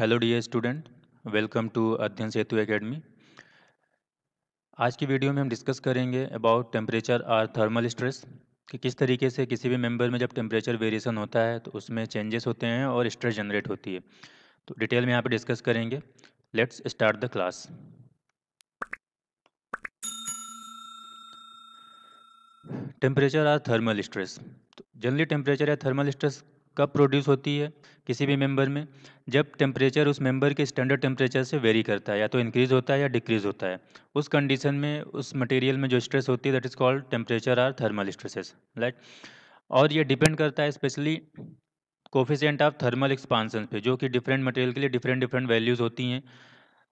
Hello the student welcome to Adhyayan Setu academy आज की video में हम डिस्कस करेंगे about temperature or thermal stress कि किस तरीके से किसी भी मेंबर में जब टेम्परेचर वेरिएशन होता है तो उसमें चेंजेस होते हैं और स्ट्रेस जनरेट होती है तो डिटेल में यहाँ पे डिस्कस करेंगे let's start the class temperature or thermal stress generally temperature या थर्मल स्ट्रेस कब प्रोड्यूस होती है किसी भी मेंबर में जब टेम्परेचर उस मेंबर के स्टैंडर्ड टेम्परेचर से वेरी करता है या तो इंक्रीज़ होता है या डिक्रीज़ होता है उस कंडीशन में उस मटेरियल में जो स्ट्रेस होती है that is called temperature or thermal stresses right और ये डिपेंड करता है specially coefficient of thermal expansion पे जो कि डिफरेंट मटेरियल के लिए डिफरेंट डिफरेंट वैल्यूज़ होती हैं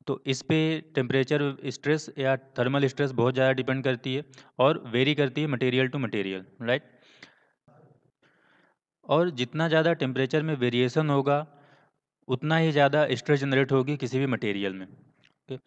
तो इस पे टेम्परेचर स्ट्रेस या थर्मल स्ट्रेस बहुत ज़्यादा डिपेंड करती है और वेरी करती है मटेरियल टू मटेरियल राइट और जितना ज़्यादा टेम्परेचर में वेरिएशन होगा उतना ही ज़्यादा स्ट्रेस जनरेट होगी किसी भी मटेरियल में ओके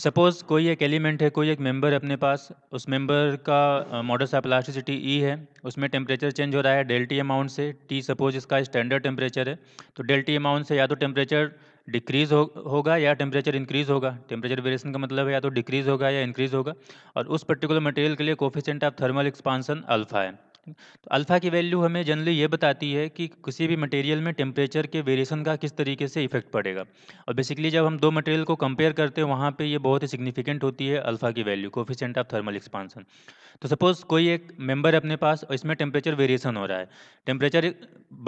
सपोज़ कोई एक एलिमेंट है कोई एक मेंबर अपने पास उस मेंबर का मॉडल ऑफ प्लास्टिसिटी ई है उसमें टेम्परेचर चेंज हो रहा है डेल्टी अमाउंट से टी सपोज इसका स्टैंडर्ड टेम्परेचर है तो डेल्टी अमाउंट से या तो टेम्परेचर डिक्रीज़ हो होगा या टेम्परेचर इंक्रीज़ होगा टेम्परेचर वेरिएशन का मतलब है या तो डिक्रीज़ होगा या इंक्रीज़ होगा और उस पर्टिकुलर मटेरियल के लिए coefficient of thermal expansion alpha है तो अल्फ़ा की वैल्यू हमें जनरली ये बताती है कि किसी भी मटेरियल में टेम्परेचर के वेरिएशन का किस तरीके से इफेक्ट पड़ेगा और बेसिकली जब हम दो मटेरियल को कंपेयर करते हैं वहाँ पे ये बहुत ही सिग्निफिकेंट होती है अल्फ़ा की value coefficient of thermal expansion तो सपोज़ कोई एक मेम्बर है अपने पास और इसमें टेम्परेचर वेरिएसन हो रहा है टेम्परेचर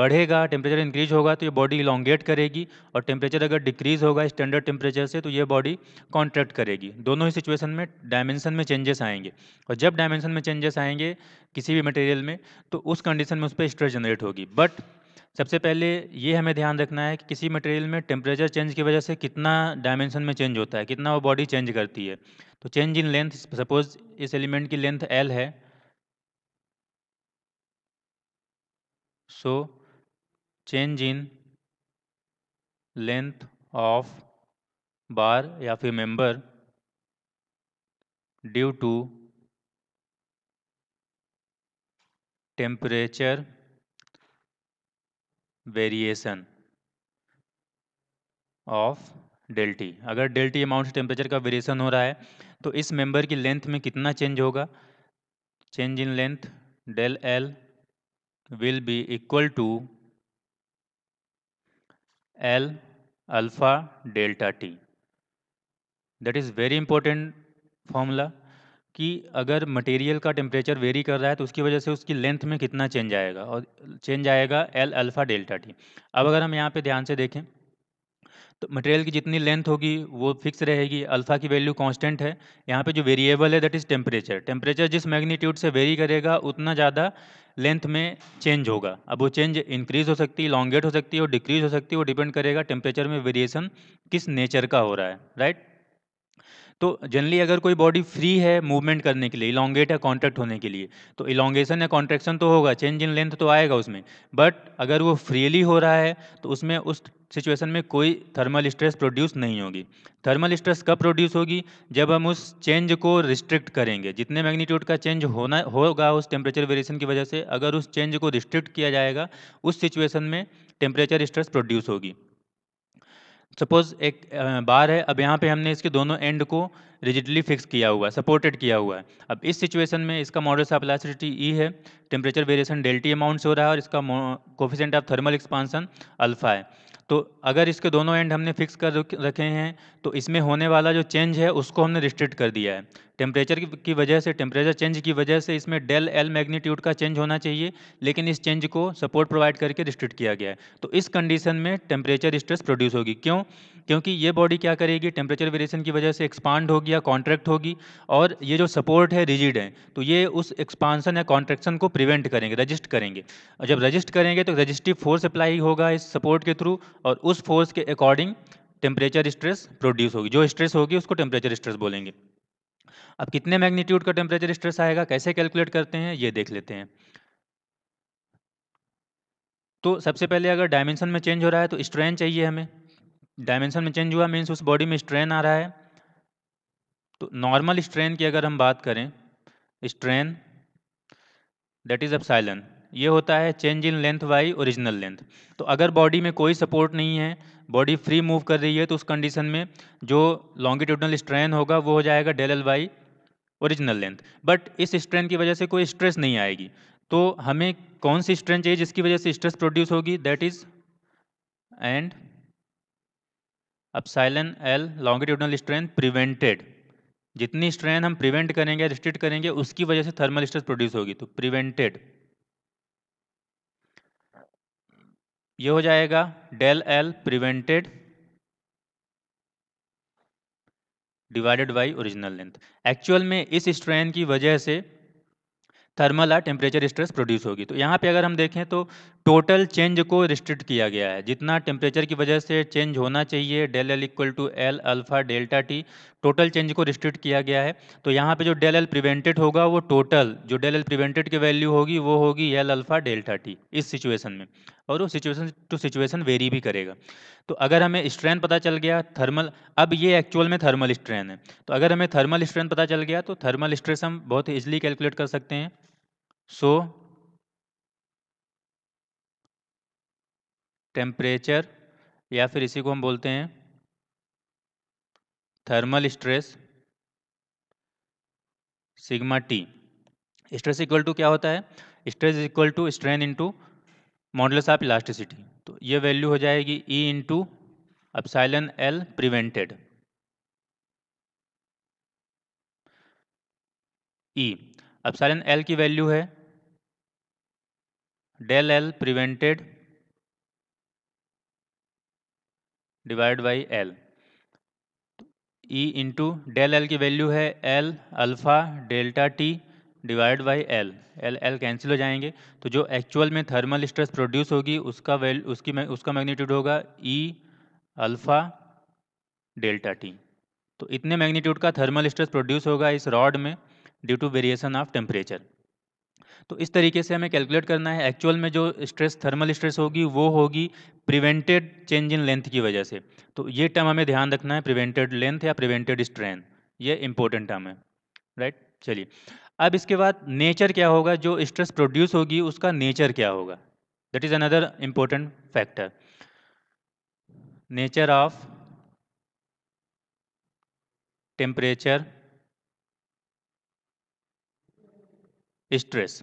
बढ़ेगा टेम्परेचर इंक्रीज होगा तो ये बॉडी इलॉन्गेट करेगी और टेम्परेचर अगर डिक्रीज़ होगा स्टैंडर्ड टेम्परेचर से तो ये बॉडी कॉन्ट्रैक्ट करेगी दोनों ही सिचुएसन में डायमेंशन में चेंजेस आएंगे और जब डायमेंशन में चेंजेस आएंगे किसी भी मटेरियल में में तो उस कंडीशन में उस पर स्ट्रेस जनरेट होगी बट सबसे पहले ये हमें ध्यान रखना है कि किसी मटेरियल में टेम्परेचर चेंज की वजह से कितना डायमेंशन में चेंज होता है कितना वो बॉडी चेंज करती है तो चेंज इन लेंथ सपोज इस एलिमेंट की लेंथ एल है so change in length of bar या फिर member due to temperature variation of delta T अगर डेल्टी अमाउंट टेम्परेचर का वेरिएशन हो रहा है तो इस मेंबर की लेंथ में कितना चेंज होगा change in length del L will be equal to L alpha delta T that is very important formula कि अगर मटेरियल का टेम्परेचर वेरी कर रहा है तो उसकी वजह से उसकी लेंथ में कितना चेंज आएगा और चेंज आएगा एल अल्फ़ा डेल्टा टी अब अगर हम यहाँ पे ध्यान से देखें तो मटेरियल की जितनी लेंथ होगी वो फिक्स रहेगी अल्फ़ा की वैल्यू कांस्टेंट है यहाँ पे जो वेरिएबल है दैट इज़ टेम्परेचर टेम्परेचर जिस मैग्नीट्यूड से वेरी करेगा उतना ज़्यादा लेंथ में चेंज होगा अब वो चेंज इंक्रीज़ हो सकती है लॉन्गेट हो सकती है और डिक्रीज़ हो सकती है वो डिपेंड करेगा टेम्परेचर में वेरिएशन किस नेचर का हो रहा है राइट तो जनरली अगर कोई बॉडी फ्री है मूवमेंट करने के लिए इलांगेट या कॉन्ट्रैक्ट होने के लिए तो इलांगेशन या कॉन्ट्रेक्शन तो होगा चेंज इन लेंथ तो आएगा उसमें बट अगर वो फ्रीली हो रहा है तो उसमें उस सिचुएशन में कोई थर्मल स्ट्रेस प्रोड्यूस नहीं होगी थर्मल स्ट्रेस कब प्रोड्यूस होगी जब हम उस चेंज को रिस्ट्रिक्ट करेंगे जितने मैग्नीट्यूड का चेंज होना होगा उस टेम्परेचर वेरिएशन की वजह से अगर उस चेंज को रिस्ट्रिक्ट किया जाएगा उस सिचुएशन में टेम्परेचर स्ट्रेस प्रोड्यूस होगी सपोज एक बार है अब यहाँ पे हमने इसके दोनों एंड को रिजिडली फिक्स किया हुआ है सपोर्टेड किया हुआ है अब इस सिचुएशन में इसका मॉडल ऑफ प्लास्टिसिटी ई है टेम्परेचर वेरिएशन डेल्टी अमाउंट से हो रहा है और इसका coefficient of thermal expansion alpha है तो अगर इसके दोनों एंड हमने फिक्स कर रखे हैं तो इसमें होने वाला जो चेंज है उसको हमने रिस्ट्रिक्ट कर दिया है टेम्परेचर की वजह से टेम्परेचर चेंज की वजह से इसमें डेल एल मैग्नीट्यूड का चेंज होना चाहिए लेकिन इस चेंज को सपोर्ट प्रोवाइड करके रिस्ट्रिक्ट किया गया है तो इस कंडीशन में टेम्परेचर स्ट्रेस प्रोड्यूस होगी क्यों क्योंकि ये बॉडी क्या करेगी टेम्परेचर वेरिएशन की वजह से एक्सपांड होगी या कॉन्ट्रैक्ट होगी और ये जो सपोर्ट है रिजिड है तो ये उस एक्सपांसन या कॉन्ट्रेक्शन को प्रिवेंट करेंगे रजिस्ट करेंगे और जब रजिस्ट करेंगे तो रजिस्टिव फोर्स अप्लाई होगा इस सपोर्ट के थ्रू और उस फोर्स के अकॉर्डिंग टेम्परेचर स्ट्रेस प्रोड्यूस होगी जो स्ट्रेस होगी उसको टेम्परेचर स्ट्रेस बोलेंगे अब कितने मैग्नीट्यूड का टेम्परेचर स्ट्रेस आएगा कैसे कैलकुलेट करते हैं ये देख लेते हैं तो सबसे पहले अगर डायमेंशन में चेंज हो रहा है तो स्ट्रेन चाहिए हमें डायमेंशन में चेंज हुआ मीन्स उस बॉडी में स्ट्रेन आ रहा है तो नॉर्मल स्ट्रेन की अगर हम बात करें स्ट्रेन दैट इज अपसाइलन ये होता है change in length by original length तो अगर बॉडी में कोई सपोर्ट नहीं है बॉडी फ्री मूव कर रही है तो उस कंडीशन में जो लॉन्गिट्यूडनल स्ट्रेन होगा वो हो जाएगा del L by original length but इस स्ट्रेन की वजह से कोई स्ट्रेस नहीं आएगी तो हमें कौन सी स्ट्रेन चाहिए जिसकी वजह से स्ट्रेस प्रोड्यूस होगी that is epsilon L longitudinal strain prevented जितनी स्ट्रेन हम प्रिवेंट करेंगे रिस्ट्रिक्ट करेंगे उसकी वजह से थर्मल स्ट्रेस प्रोड्यूस होगी तो प्रिवेंटेड ये हो जाएगा del L prevented divided by original length actual में इस स्ट्रेन की वजह से थर्मल और टेम्परेचर स्ट्रेस प्रोड्यूस होगी तो यहाँ पे अगर हम देखें तो टोटल चेंज को रिस्ट्रिक्ट किया गया है जितना टेम्परेचर की वजह से चेंज होना चाहिए del L equal to L alpha delta T total change को रिस्ट्रिक्ट किया गया है तो यहाँ पे जो डेल एल प्रिवेंटेड होगा वो टोटल जो डेल एल प्रिवेंटेड की वैल्यू होगी वो होगी एल अल्फा डेल्टा टी इस सिचुएशन में और वो सिचुएशन टू सिचुएशन वेरी भी करेगा तो अगर हमें स्ट्रेन पता चल गया थर्मल अब ये एक्चुअल में थर्मल स्ट्रेन है तो अगर हमें थर्मल स्ट्रेन पता चल गया तो थर्मल स्ट्रेस हम बहुत ईजिली कैलकुलेट कर सकते हैं सो टेम्परेचर या फिर इसी को हम बोलते हैं thermal stress sigma T stress equal to क्या होता है stress equal to strain into modulus of elasticity तो ये वैल्यू हो जाएगी E into epsilon L prevented E epsilon L की वैल्यू है del L prevented divide by L E into del L की वैल्यू है L alpha delta T divide by L L L cancel हो जाएंगे तो जो एक्चुअल में thermal stress produce होगी उसका वेल उसकी उसका मैग्नीट्यूड होगा ई अल्फ़ा डेल्टा टी तो इतने मैग्नीट्यूड का थर्मल स्ट्रेस प्रोड्यूस होगा इस रॉड में due to variation of temperature तो इस तरीके से हमें कैलकुलेट करना है एक्चुअल में जो स्ट्रेस थर्मल स्ट्रेस होगी वो होगी प्रिवेंटेड चेंज इन लेंथ की वजह से तो ये टर्म हमें ध्यान रखना है प्रिवेंटेड लेंथ या प्रिवेंटेड स्ट्रेंथ ये इंपॉर्टेंट टर्म है राइट चलिए अब इसके बाद नेचर क्या होगा जो स्ट्रेस प्रोड्यूस होगी उसका नेचर क्या होगा that is another important factor nature of temperature stress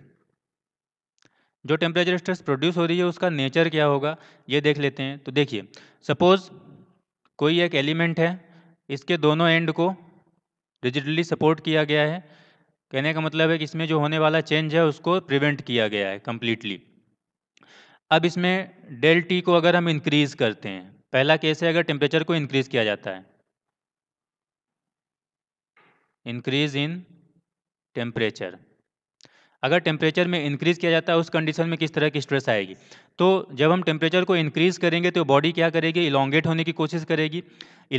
जो टेम्परेचर स्ट्रेस प्रोड्यूस हो रही है उसका नेचर क्या होगा ये देख लेते हैं तो देखिए सपोज कोई एक एलिमेंट है इसके दोनों एंड को रिजिडली सपोर्ट किया गया है कहने का मतलब है कि इसमें जो होने वाला चेंज है उसको प्रिवेंट किया गया है कम्प्लीटली अब इसमें डेल टी को अगर हम इंक्रीज करते हैं पहला केस है अगर टेम्परेचर को इंक्रीज किया जाता है इंक्रीज इन टेम्परेचर अगर टेम्परेचर में इंक्रीज़ किया जाता है उस कंडीशन में किस तरह की स्ट्रेस आएगी तो जब हम टेम्परेचर को इंक्रीज़ करेंगे तो बॉडी क्या करेगी इलांगेट होने की कोशिश करेगी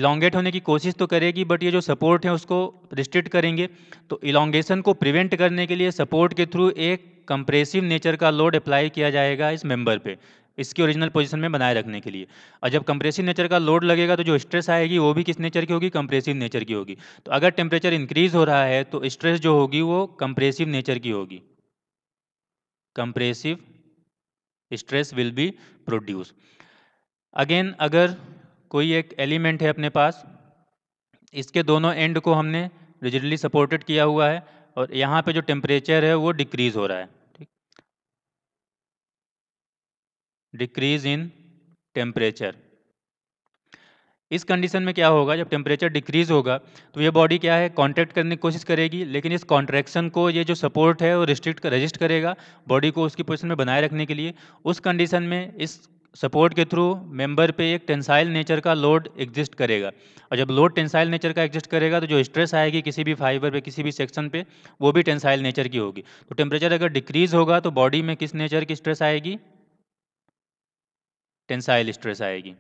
इलांगेट होने की कोशिश तो करेगी बट ये जो सपोर्ट है उसको रिस्ट्रिक्ट करेंगे तो इलांगेशन को प्रिवेंट करने के लिए सपोर्ट के थ्रू एक कंप्रेसिव नेचर का लोड अप्लाई किया जाएगा इस मेम्बर पर इसकी ओरिजिनल पोजीशन में बनाए रखने के लिए और जब कंप्रेसिव नेचर का लोड लगेगा तो जो स्ट्रेस आएगी वो भी किस नेचर की होगी कंप्रेसिव नेचर की होगी तो अगर टेम्परेचर इंक्रीज हो रहा है तो स्ट्रेस जो होगी वो कंप्रेसिव नेचर की होगी compressive stress will be produce again अगर कोई एक एलिमेंट है अपने पास इसके दोनों एंड को हमने रिजिडली सपोर्टेड किया हुआ है और यहाँ पे जो टेम्परेचर है वो डिक्रीज हो रहा है डिक्रीज इन टेम्परेचर इस कंडीशन में क्या होगा जब टेम्परेचर डिक्रीज होगा तो ये बॉडी क्या है कॉन्ट्रैक्ट करने की कोशिश करेगी लेकिन इस कॉन्ट्रैक्शन को ये जो सपोर्ट है वो रिस्ट्रिक्ट कर, रजिस्ट करेगा बॉडी को उसकी पोजिशन में बनाए रखने के लिए उस कंडीशन में इस सपोर्ट के थ्रू मेंबर पे एक टेंसाइल नेचर का लोड एग्जिस्ट करेगा और जब लोड टेंसाइल नेचर का एग्जिस्ट करेगा तो जो स्ट्रेस आएगी किसी भी फाइबर पे किसी भी सेक्शन पे वो भी टेंसाइल नेचर की होगी तो टेम्परेचर अगर डिक्रीज होगा तो बॉडी में किस नेचर की स्ट्रेस आएगी टेंसाइल स्ट्रेस आएगी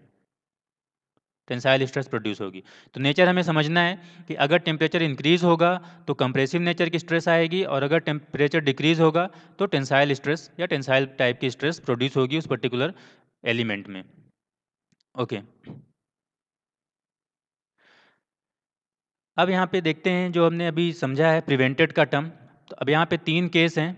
टेंसाइल स्ट्रेस प्रोड्यूस होगी तो नेचर हमें समझना है कि अगर टेम्परेचर इंक्रीज होगा तो कंप्रेसिव नेचर की स्ट्रेस आएगी और अगर टेम्परेचर डिक्रीज होगा तो टेंसाइल स्ट्रेस या टेंसाइल टाइप की स्ट्रेस प्रोड्यूस होगी उस पर्टिकुलर एलिमेंट में ओके okay. अब यहाँ पे देखते हैं जो हमने अभी समझा है प्रिवेंटेड का टर्म तो अब यहाँ पे तीन केस हैं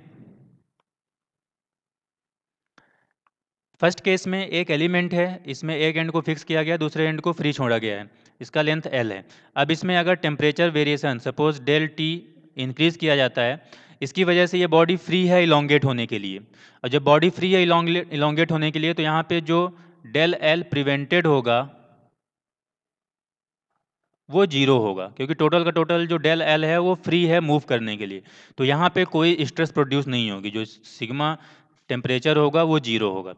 फर्स्ट केस में एक एलिमेंट है इसमें एक एंड को फिक्स किया गया दूसरे एंड को फ्री छोड़ा गया है इसका लेंथ एल है अब इसमें अगर temperature variation suppose del T increase किया जाता है इसकी वजह से ये बॉडी फ्री है इलोंगेट होने के लिए और जब बॉडी फ्री है इलांगेट होने के लिए तो यहाँ पे जो डेल एल प्रिवेंटेड होगा वो जीरो होगा क्योंकि टोटल का टोटल जो डेल एल है वो फ्री है मूव करने के लिए तो यहाँ पे कोई स्ट्रेस प्रोड्यूस नहीं होगी जो सिग्मा टेम्परेचर होगा वो जीरो होगा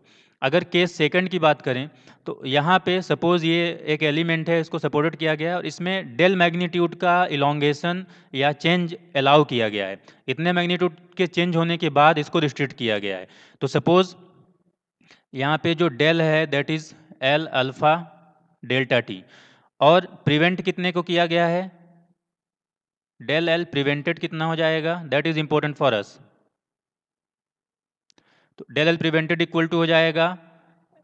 अगर केस सेकंड की बात करें तो यहाँ पे सपोज़ ये एक एलिमेंट है इसको सपोर्टेड किया गया है और इसमें डेल मैग्नीट्यूड का इलांगेशन या चेंज अलाउ किया गया है इतने मैग्नीट्यूड के चेंज होने के बाद इसको रिस्ट्रिक्ट किया गया है तो सपोज़ यहाँ पे जो डेल है that is L alpha delta T और प्रिवेंट कितने को किया गया है डेल एल प्रिवेंटेड कितना हो जाएगा that is important for us तो del L prevented equal to हो जाएगा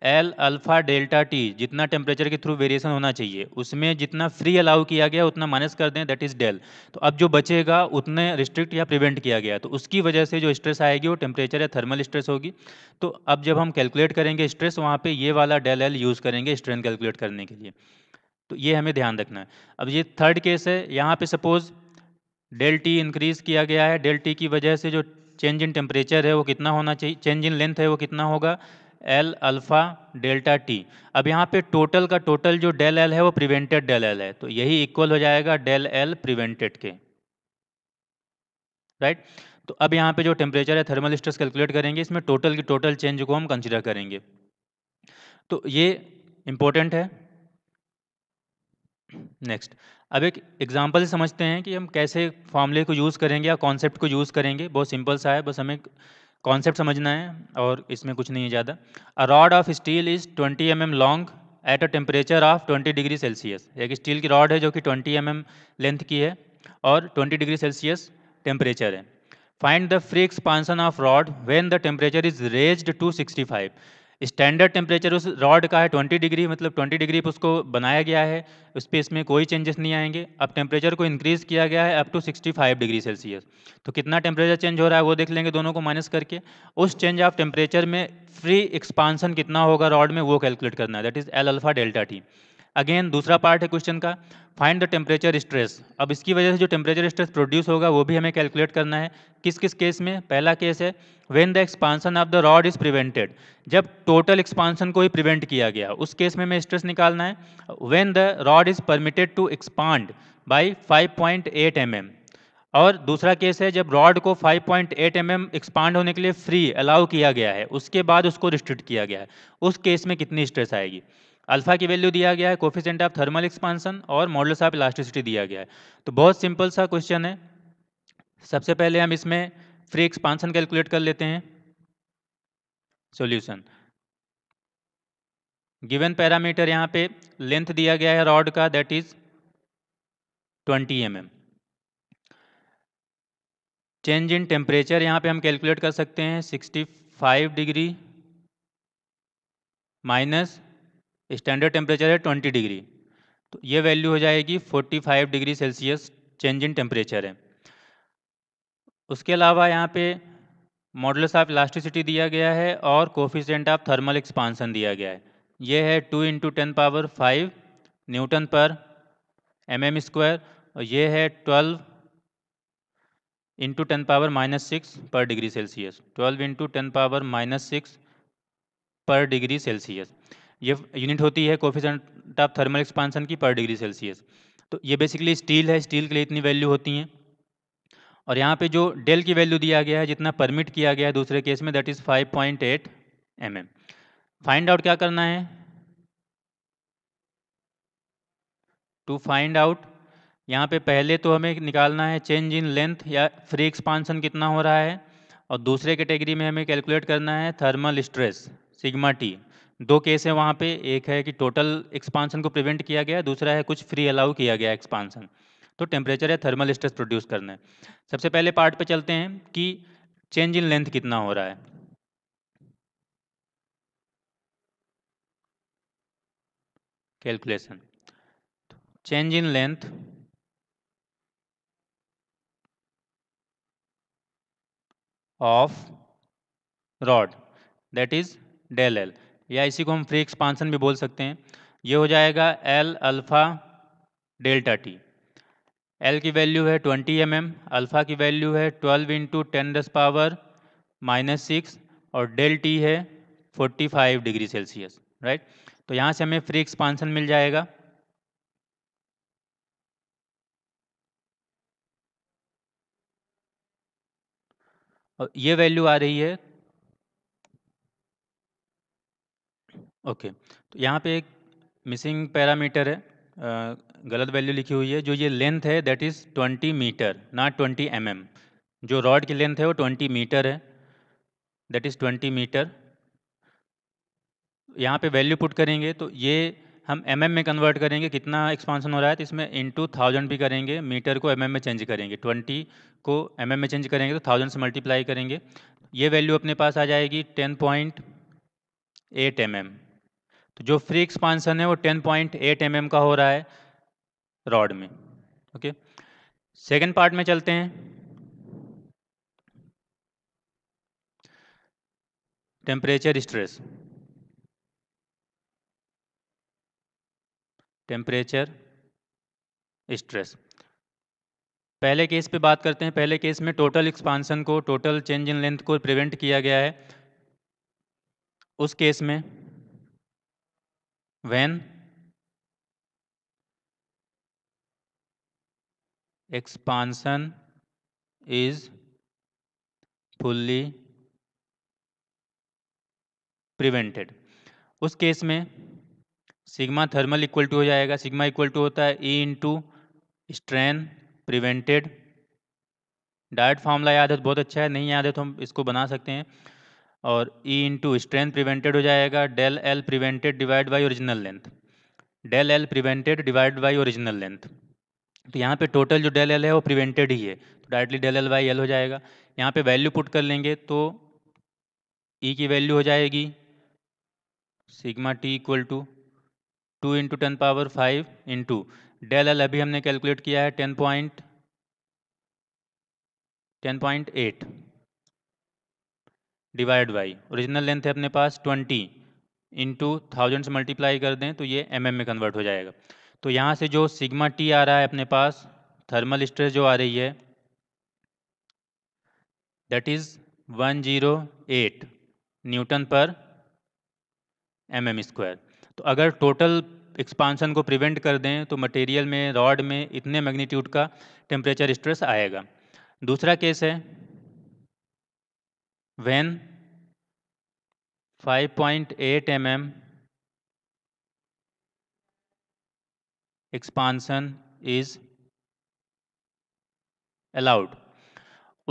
एल अल्फा डेल्टा टी जितना टेम्परेचर के थ्रू वेरिएशन होना चाहिए उसमें जितना फ्री अलाउ किया गया उतना माइनस कर दें दैट इज डेल तो अब जो बचेगा उतने रिस्ट्रिक्ट या प्रिवेंट किया गया तो उसकी वजह से जो स्ट्रेस आएगी वो टेम्परेचर या थर्मल स्ट्रेस होगी तो अब जब हम कैलकुलेट करेंगे स्ट्रेस वहाँ पर ये वाला डेल एल यूज़ करेंगे स्ट्रेंथ कैलकुलेट करने के लिए तो ये हमें ध्यान रखना है अब ये थर्ड केस है यहाँ पर सपोज डेल टी इंक्रीज़ किया गया है डेल टी की वजह से जो चेंज इन टेम्परेचर है वो कितना होना चाहिए चेंज इन लेंथ है वो कितना होगा एल अल्फ़ा डेल्टा टी अब यहाँ पे टोटल का टोटल जो डेल एल है वो प्रिवेंटेड डेल एल है तो यही इक्वल हो जाएगा डेल एल प्रिवेंटेड के राइट right? तो अब यहाँ पे जो टेम्परेचर है थर्मल स्ट्रेस कैलकुलेट करेंगे इसमें टोटल की टोटल चेंज को हम कंसिडर करेंगे तो ये इम्पोर्टेंट है नेक्स्ट अब एक एग्जांपल से समझते हैं कि हम कैसे फॉर्मूले को यूज़ करेंगे या कॉन्सेप्ट को यूज़ करेंगे बहुत सिंपल सा है बस हमें कॉन्सेप्ट समझना है और इसमें कुछ नहीं है ज़्यादा a rod of steel is twenty M M long at a temperature of 20 degree Celsius एक स्टील की रॉड है जो कि 20 एम mm लेंथ की है और 20 डिग्री सेल्सियस टेम्परेचर है find the free expansion of rod when the temperature is raised to sixty standard temperature उस रॉड का है ट्वेंटी डिग्री मतलब ट्वेंटी डिग्री पर उसको बनाया गया है उस पर इसमें कोई चेंजेस नहीं आएंगे अब टेम्परेचर को इंक्रीज़ किया गया है up to sixty five degree Celsius तो कितना टेम्परेचर चेंज हो रहा है वो देख लेंगे दोनों को माइनस करके उस चेंज ऑफ टेम्परेचर में फ्री एक्सपांसन कितना होगा रॉड में वो कैलकुलेट करना है that is L alpha delta T again दूसरा पार्ट है क्वेश्चन का फाइंड द टेम्परेचर स्ट्रेस अब इसकी वजह से जो टेम्परेचर स्ट्रेस प्रोड्यूस होगा वो भी हमें कैलकुलेट करना है किस किस केस में पहला केस है when the expansion of the rod is prevented जब टोटल एक्सपांसन को ही प्रिवेंट किया गया उस केस में हमें स्ट्रेस निकालना है when the rod is permitted to expand by five point eight M M और दूसरा केस है जब रॉड को 5.8 पॉइंट mm एक्सपांड होने के लिए फ्री अलाउ किया गया है उसके बाद उसको रिस्ट्रिक्ट किया गया है उस केस में कितनी स्ट्रेस आएगी अल्फा की वैल्यू दिया गया है कोफिशेंट ऑफ थर्मल एक्सपांसन और मॉडल्स ऑफ इलास्टिसिटी दिया गया है तो बहुत सिंपल सा क्वेश्चन है सबसे पहले हम इसमें फ्री एक्सपांसन कैलकुलेट कर लेते हैं सॉल्यूशन गिवन पैरामीटर यहाँ पे लेंथ दिया गया है रॉड का that is 20 M change in temperature यहाँ पे हम कैलकुलेट कर सकते हैं 65 डिग्री माइनस स्टैंडर्ड टेम्परेचर है ट्वेंटी डिग्री तो ये वैल्यू हो जाएगी forty five degree Celsius change in temperature है उसके अलावा यहाँ पे मॉडल्स ऑफ इलास्टिसिटी दिया गया है और कोफिशेंट ऑफ थर्मल एक्सपांसन दिया गया है ये है two into ten power five newton per M M square और ये है twelve into ten power minus six per degree Celsius twelve into ten power minus six per degree Celsius ये unit होती है कोफिशेंट ऑफ थर्मल एक्सपांसन की पर degree Celsius तो ये बेसिकली स्टील है स्टील के लिए इतनी वैल्यू होती हैं और यहाँ पे जो डेल की वैल्यू दिया गया है जितना परमिट किया गया है दूसरे केस में that is five point eight M M find out क्या करना है टू फाइंड आउट यहाँ पे पहले तो हमें निकालना है चेंज इन लेंथ या फ्री एक्सपांसन कितना हो रहा है और दूसरे कैटेगरी में हमें कैलकुलेट करना है थर्मल स्ट्रेस सिग्मा टी दो केस है वहाँ पे एक है कि टोटल एक्सपांशन को प्रिवेंट किया गया दूसरा है कुछ फ्री अलाउ किया गया एक्सपांशन तो टेम्परेचर या थर्मल स्ट्रेस प्रोड्यूस करना है सबसे पहले पार्ट पे चलते हैं कि चेंज इन लेंथ कितना हो रहा है calculation change in length of rod that is del L या इसी को हम फ्री एक्सपांसन भी बोल सकते हैं ये हो जाएगा L alpha delta T L की वैल्यू है 20 एम एम अल्फ़ा की वैल्यू है 12 इंटू टेन दस पावर माइनस सिक्स और डेल टी है 45 डिग्री सेल्सियस राइट तो यहाँ से हमें फ्री एक्सपांसन मिल जाएगा और ये वैल्यू आ रही है ओके तो यहाँ पे एक मिसिंग पैरामीटर है गलत वैल्यू लिखी हुई है जो ये लेंथ है that is 20 metre not 20 M mm. जो रॉड की लेंथ है वो 20 मीटर है दैट इज़ 20 मीटर यहाँ पे वैल्यू पुट करेंगे तो ये हम एम mm में कन्वर्ट करेंगे कितना एक्सपांसन हो रहा है तो इसमें इंटू थाउजेंड भी करेंगे मीटर को एम mm में चेंज करेंगे ट्वेंटी को एम mm में चेंज करेंगे तो थाउजेंड से मल्टीप्लाई करेंगे ये वैल्यू अपने पास आ जाएगी ten point eight M M तो जो फ्री एक्सपांसन है वो 10.8 पॉइंट mm का हो रहा है रॉड में ओके सेकेंड पार्ट में चलते हैं टेम्परेचर स्ट्रेस टेम्परेचर स्ट्रेस पहले केस पे बात करते हैं पहले केस में टोटल एक्सपांसन को टोटल चेंज इन लेंथ को प्रिवेंट किया गया है उस केस में when expansion is fully prevented उस केस में सिग्मा थर्मल इक्वल टू हो जाएगा सिग्मा इक्वल टू होता है E into strain prevented direct formula याद है तो बहुत अच्छा है नहीं याद है तो हम इसको बना सकते हैं और E इंटू स्ट्रेंथ प्रिवेंटेड हो जाएगा del L prevented divide by original length del L prevented divide by original length तो यहाँ पे टोटल जो डेल एल है वो प्रिवेंटेड ही है तो directly del L by L हो जाएगा यहाँ पे वैल्यू पुट कर लेंगे तो ई e की वैल्यू हो जाएगी sigma T equal to two into ten power five into del L अभी हमने कैलकुलेट किया है ten point ten point eight divide by original length है अपने पास ट्वेंटी इंटू थाउजेंड से मल्टीप्लाई कर दें तो ये एम mm में कन्वर्ट हो जाएगा तो यहाँ से जो सिग्मा टी आ रहा है अपने पास थर्मल स्ट्रेस जो आ रही है that is 108 newton per M M square तो अगर टोटल एक्सपांसन को प्रिवेंट कर दें तो मटेरियल में रॉड में इतने मैग्नीट्यूड का टेम्परेचर स्ट्रेस आएगा दूसरा केस है when 5.8 mm expansion is allowed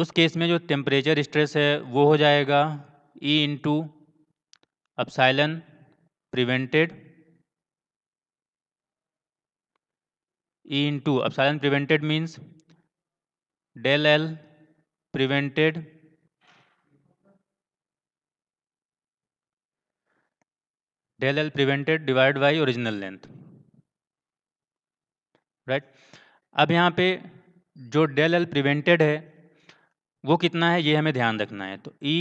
उस केस में जो टेम्परेचर स्ट्रेस है वो हो जाएगा E into epsilon prevented E into epsilon prevented means del L prevented del L prevented divide by original length right अब यहाँ पे जो डेल एल प्रिवेंटेड है वो कितना है ये हमें ध्यान रखना है तो E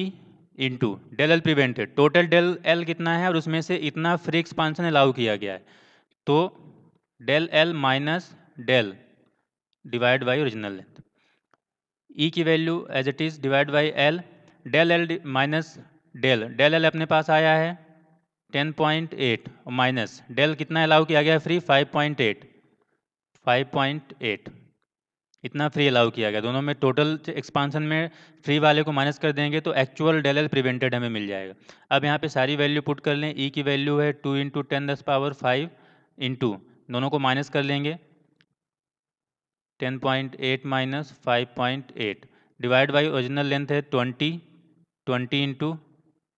into del L prevented total del L कितना है और उसमें से इतना फ्री एक्सपांसन अलाउ किया गया है तो del L minus del divide by original length E की value as it is divide by L del L minus del del L अपने पास आया है ten point eight minus del कितना अलाउ किया गया free five point eight five point eight इतना free allow किया गया दोनों में टोटल एक्सपांसन में फ्री वाले को माइनस कर देंगे तो एक्चुअल डेल एल प्रिवेंटेड हमें मिल जाएगा अब यहाँ पे सारी वैल्यू पुट कर लें ई e की वैल्यू है टू इंटू टेन दस पावर फाइव इंटू दोनों को माइनस कर लेंगे ten point eight minus five point eight divide by original length है twenty twenty into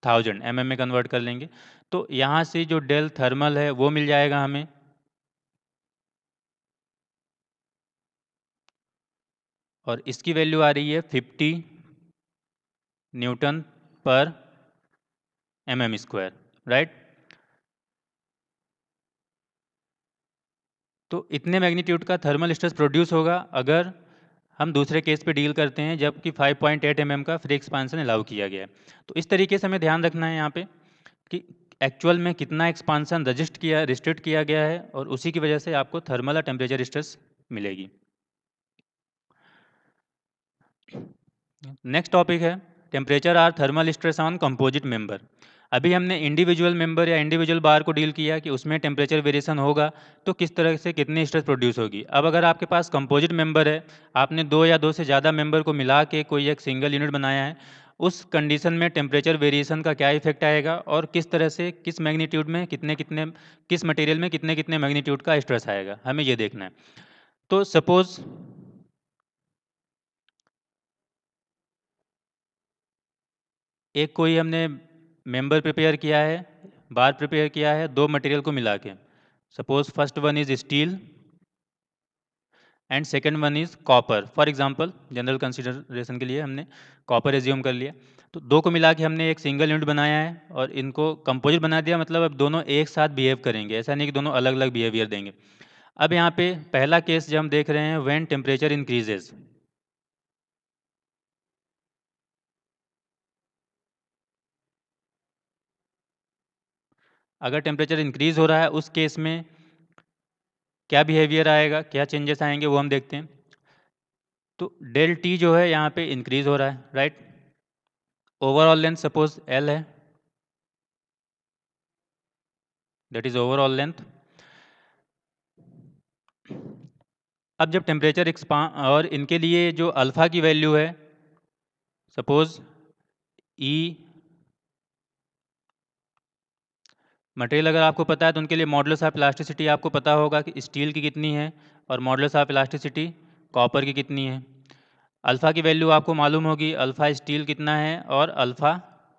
thousand M में कन्वर्ट कर लेंगे तो यहाँ से जो डेल थर्मल है वो मिल जाएगा हमें और इसकी वैल्यू आ रही है 50 Newton per M M square right तो इतने मैग्नीट्यूड का थर्मल स्ट्रेस प्रोड्यूस होगा अगर हम दूसरे केस पे डील करते हैं जबकि 5.8 पॉइंट mm का फ्री एक्सपांसन अलाउ किया गया है तो इस तरीके से हमें ध्यान रखना है यहाँ पे कि एक्चुअल में कितना एक्सपांसन रजिस्ट किया रिस्ट्रिक्ट किया गया है और उसी की वजह से आपको थर्मल और टेम्परेचर स्ट्रेस मिलेगी नेक्स्ट टॉपिक है temperature or thermal stress on composite member अभी हमने इंडिविजुअल मेंबर या इंडिविजुअल बार को डील किया कि उसमें टेम्परेचर वेरिएशन होगा तो किस तरह से कितनी स्ट्रेस प्रोड्यूस होगी अब अगर आपके पास कंपोजिट मेंबर है आपने दो या दो से ज़्यादा मेंबर को मिला के कोई एक सिंगल यूनिट बनाया है उस कंडीशन में टेम्परेचर वेरिएशन का क्या इफेक्ट आएगा और किस तरह से किस मैग्नीट्यूड में कितने कितने किस मटेरियल में कितने कितने मैग्नीट्यूड का स्ट्रेस आएगा हमें ये देखना है तो सपोज एक कोई हमने मेंबर प्रिपेयर किया है बार प्रिपेयर किया है दो मटेरियल को मिला के suppose first one is steel and second one is copper for example general consideration के लिए हमने कॉपर रिज्यूम कर लिया तो दो को मिला के हमने एक सिंगल यूनिट बनाया है और इनको कंपोजिट बना दिया मतलब अब दोनों एक साथ बिहेव करेंगे ऐसा नहीं कि दोनों अलग अलग बिहेवियर देंगे अब यहाँ पे पहला केस जो हम देख रहे हैं व्हेन टेम्परेचर इंक्रीजेज अगर टेम्परेचर इंक्रीज हो रहा है उस केस में क्या बिहेवियर आएगा क्या चेंजेस आएंगे वो हम देखते हैं तो डेल टी जो है यहाँ पे इंक्रीज हो रहा है right overall length suppose L है दैट इज ओवरऑल लेंथ अब जब टेम्परेचर एक्सपा और इनके लिए जो अल्फ़ा की वैल्यू है सपोज ई e मटेरियल अगर आपको पता है तो उनके लिए मॉडल्स ऑफ इलास्टिसिटी आपको पता होगा कि स्टील की कितनी है और मॉडल्स ऑफ इलास्टिसिटी कॉपर की कितनी है अल्फ़ा की वैल्यू आपको मालूम होगी अल्फ़ा स्टील कितना है और अल्फ़ा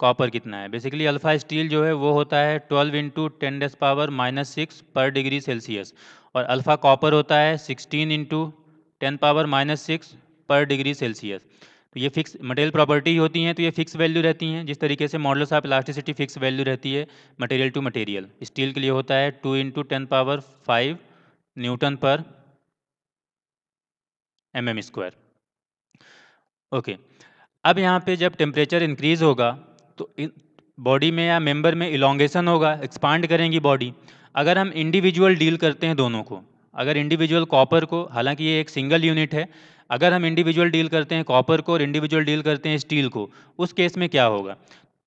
कॉपर कितना है बेसिकली अल्फ़ा स्टील जो है वो होता है ट्वेल्व इंटू टेन डेस power minus six per degree Celsius और अल्फ़ा कॉपर होता है sixteen into ten power minus six per degree Celsius तो ये फिक्स मटेरियल प्रॉपर्टी होती हैं तो ये फिक्स वैल्यू रहती हैं जिस तरीके से modulus of elasticity fix value रहती है मटेरियल टू मटेरियल स्टील के लिए होता है two into ten power five newton per M M square okay अब यहाँ पे जब टेम्परेचर इंक्रीज होगा तो बॉडी में या मेम्बर में इलांगेशन होगा एक्सपांड करेंगी बॉडी अगर हम इंडिविजुअल डील करते हैं दोनों को अगर इंडिविजुअल कॉपर को हालांकि ये एक सिंगल यूनिट है अगर हम इंडिविजुअल डील करते हैं कॉपर को और इंडिविजुअल डील करते हैं स्टील को उस केस में क्या होगा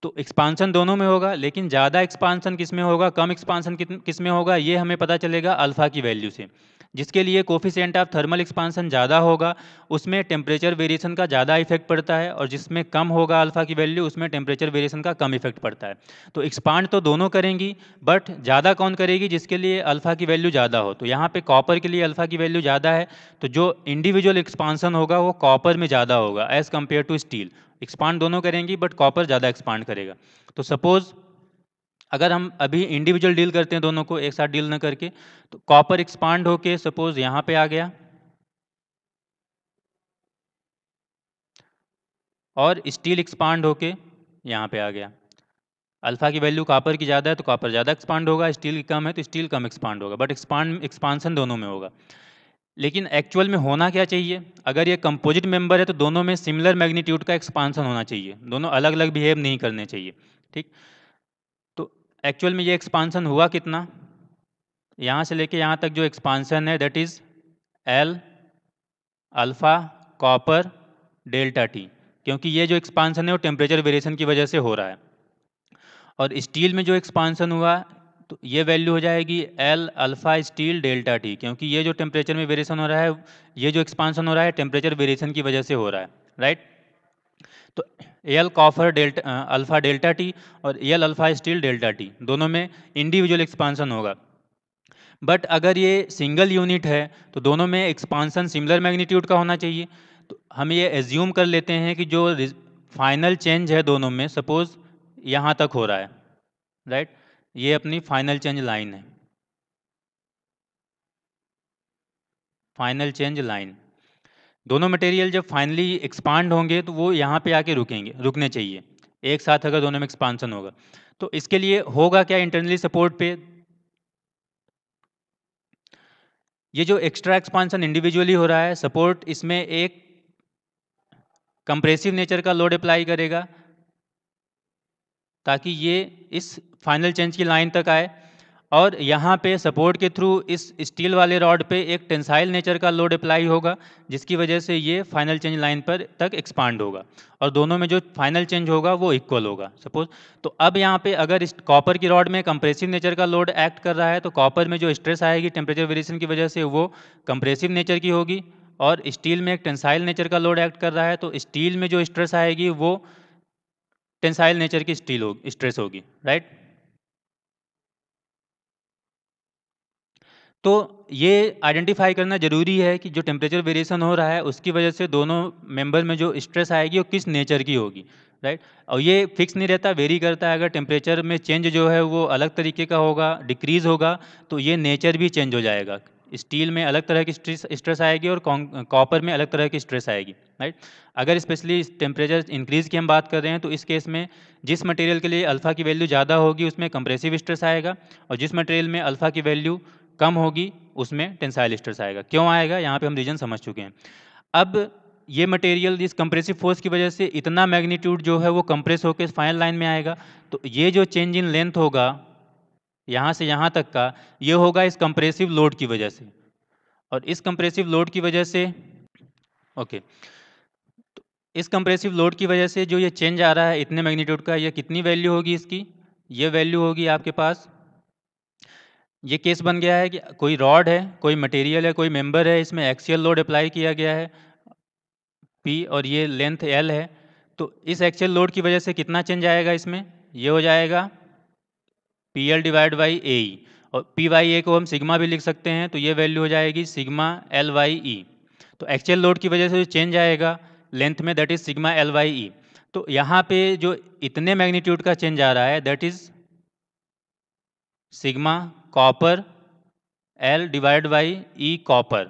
तो एक्सपांसन दोनों में होगा लेकिन ज़्यादा एक्सपांसन किस में होगा कम एक्सपांशन किस में होगा ये हमें पता चलेगा अल्फ़ा की वैल्यू से जिसके लिए कोफिशेंट ऑफ थर्मल एक्सपांसन ज़्यादा होगा उसमें टेम्परेचर वेरिएशन का ज़्यादा इफेक्ट पड़ता है और जिसमें कम होगा अल्फ़ा की वैल्यू उसमें टेम्परेचर वेरिएशन का कम इफेक्ट पड़ता है तो एक्सपांड तो दोनों करेंगी बट ज़्यादा कौन करेगी जिसके लिए अल्फ़ा की वैल्यू ज़्यादा हो तो यहाँ पर कॉपर के लिए अल्फ़ा की वैल्यू ज़्यादा है तो जो इंडिविजुअल एक्सपांसन होगा वो कॉपर में ज़्यादा होगा as compare to steel expand दोनों करेंगी बट कॉपर ज़्यादा एक्सपांड करेगा तो सपोज़ अगर हम अभी इंडिविजुअल डील करते हैं दोनों को एक साथ डील ना करके तो कॉपर एक्सपांड होके सपोज यहाँ पे आ गया और स्टील एक्सपांड होके यहाँ पे आ गया अल्फा की वैल्यू कॉपर की ज़्यादा है तो कॉपर ज़्यादा एक्सपांड होगा स्टील की कम है तो स्टील कम एक्सपांड होगा बट एक्सपांड एक्सपांसन दोनों में होगा लेकिन एक्चुअल में होना क्या चाहिए अगर ये कंपोजिट मेंबर है तो दोनों में सिमिलर मैग्नीट्यूड का एक्सपांसन होना चाहिए दोनों अलग अलग बिहेव नहीं करने चाहिए ठीक एक्चुअल में ये एक्सपांसन हुआ कितना यहाँ से लेके यहाँ तक जो एक्सपांसन है that is L alpha copper delta T क्योंकि ये जो एक्सपांसन है वो टेम्परेचर वेरिएशन की वजह से हो रहा है और स्टील में जो एक्सपांसन हुआ तो ये वैल्यू हो जाएगी L alpha steel delta T क्योंकि ये जो टेम्परेचर में वेरिएशन हो रहा है ये जो एक्सपांसन हो रहा है टेम्परेचर वेरिएशन की वजह से हो रहा है राइट तो L copper delta alpha delta T और L alpha steel delta T दोनों में इंडिविजुअल एक्सपांसन होगा बट अगर ये सिंगल यूनिट है तो दोनों में एक्सपांसन सिमिलर मैग्नीट्यूड का होना चाहिए तो हम ये एज्यूम कर लेते हैं कि जो फाइनल चेंज है दोनों में सपोज यहाँ तक हो रहा है राइट right? ये अपनी फाइनल चेंज लाइन है फाइनल चेंज लाइन दोनों मटेरियल जब फाइनली एक्सपांड होंगे तो वो यहाँ पे आके रुकेंगे रुकने चाहिए एक साथ अगर दोनों में एक्सपांसन होगा तो इसके लिए होगा क्या इंटरनली सपोर्ट पे ये जो एक्स्ट्रा एक्सपांसन इंडिविजुअली हो रहा है सपोर्ट इसमें एक कंप्रेसिव नेचर का लोड अप्लाई करेगा ताकि ये इस फाइनल चेंज की लाइन तक आए और यहाँ पे सपोर्ट के थ्रू इस स्टील वाले रॉड पे एक टेंसाइल नेचर का लोड अप्लाई होगा जिसकी वजह से ये फाइनल चेंज लाइन पर तक एक्सपांड होगा और दोनों में जो फाइनल चेंज होगा वो इक्वल होगा सपोज तो अब यहाँ पे अगर इस कॉपर की रॉड में कंप्रेसिव नेचर का लोड एक्ट कर रहा है तो कॉपर में जो स्ट्रेस आएगी टेम्परेचर वेरिएशन की वजह से वो कंप्रेसिव नेचर की होगी और स्टील में एक टेंसाइल नेचर का लोड एक्ट कर रहा है तो स्टील में जो स्ट्रेस आएगी वो टेंसाइल नेचर की स्टील होगी स्ट्रेस होगी राइट तो ये आइडेंटिफाई करना ज़रूरी है कि जो टेम्परेचर वेरिएशन हो रहा है उसकी वजह से दोनों मेंबर में जो स्ट्रेस आएगी वो किस नेचर की होगी राइट और ये फिक्स नहीं रहता वेरी करता है अगर टेम्परेचर में चेंज जो है वो अलग तरीके का होगा डिक्रीज़ होगा तो ये नेचर भी चेंज हो जाएगा स्टील में अलग तरह की स्ट्रेस आएगी और कॉपर में अलग तरह की स्ट्रेस आएगी राइट अगर स्पेशली टेम्परेचर इंक्रीज़ की हम बात कर रहे हैं तो इस केस में जिस मटेरियल के लिए अल्फ़ा की वैल्यू ज़्यादा होगी उसमें कंप्रेसिव स्ट्रेस आएगा और जिस मटेरियल में अल्फ़ा की वैल्यू कम होगी उसमें टेंसाइल स्ट्रेस आएगा क्यों आएगा यहाँ पे हम रीजन समझ चुके हैं अब ये मटेरियल इस कंप्रेसिव फोर्स की वजह से इतना मैग्नीट्यूड जो है वो कंप्रेस होकर फाइनल लाइन में आएगा तो ये जो चेंज इन लेंथ होगा यहाँ से यहाँ तक का ये होगा इस कंप्रेसिव लोड की वजह से और इस कंप्रेसिव लोड की वजह से ओके तो इस कंप्रेसिव लोड की वजह से जो ये चेंज आ रहा है इतने मैग्नीट्यूड का ये कितनी वैल्यू होगी इसकी ये वैल्यू होगी आपके पास ये केस बन गया है कि कोई रॉड है कोई मटेरियल है कोई मेंबर है इसमें एक्सियल लोड अप्लाई किया गया है पी और ये लेंथ एल है तो इस एक्सियल लोड की वजह से कितना चेंज आएगा इसमें ये हो जाएगा P L divide by A e, और पी वाई ए को हम सिग्मा भी लिख सकते हैं तो ये वैल्यू हो जाएगी सिग्मा एल वाई ई तो एक्चुअल लोड की वजह से जो चेंज आएगा लेंथ में that is sigma L by E तो यहाँ पे जो इतने मैग्नीट्यूड का चेंज आ रहा है that is sigma copper L divide by E copper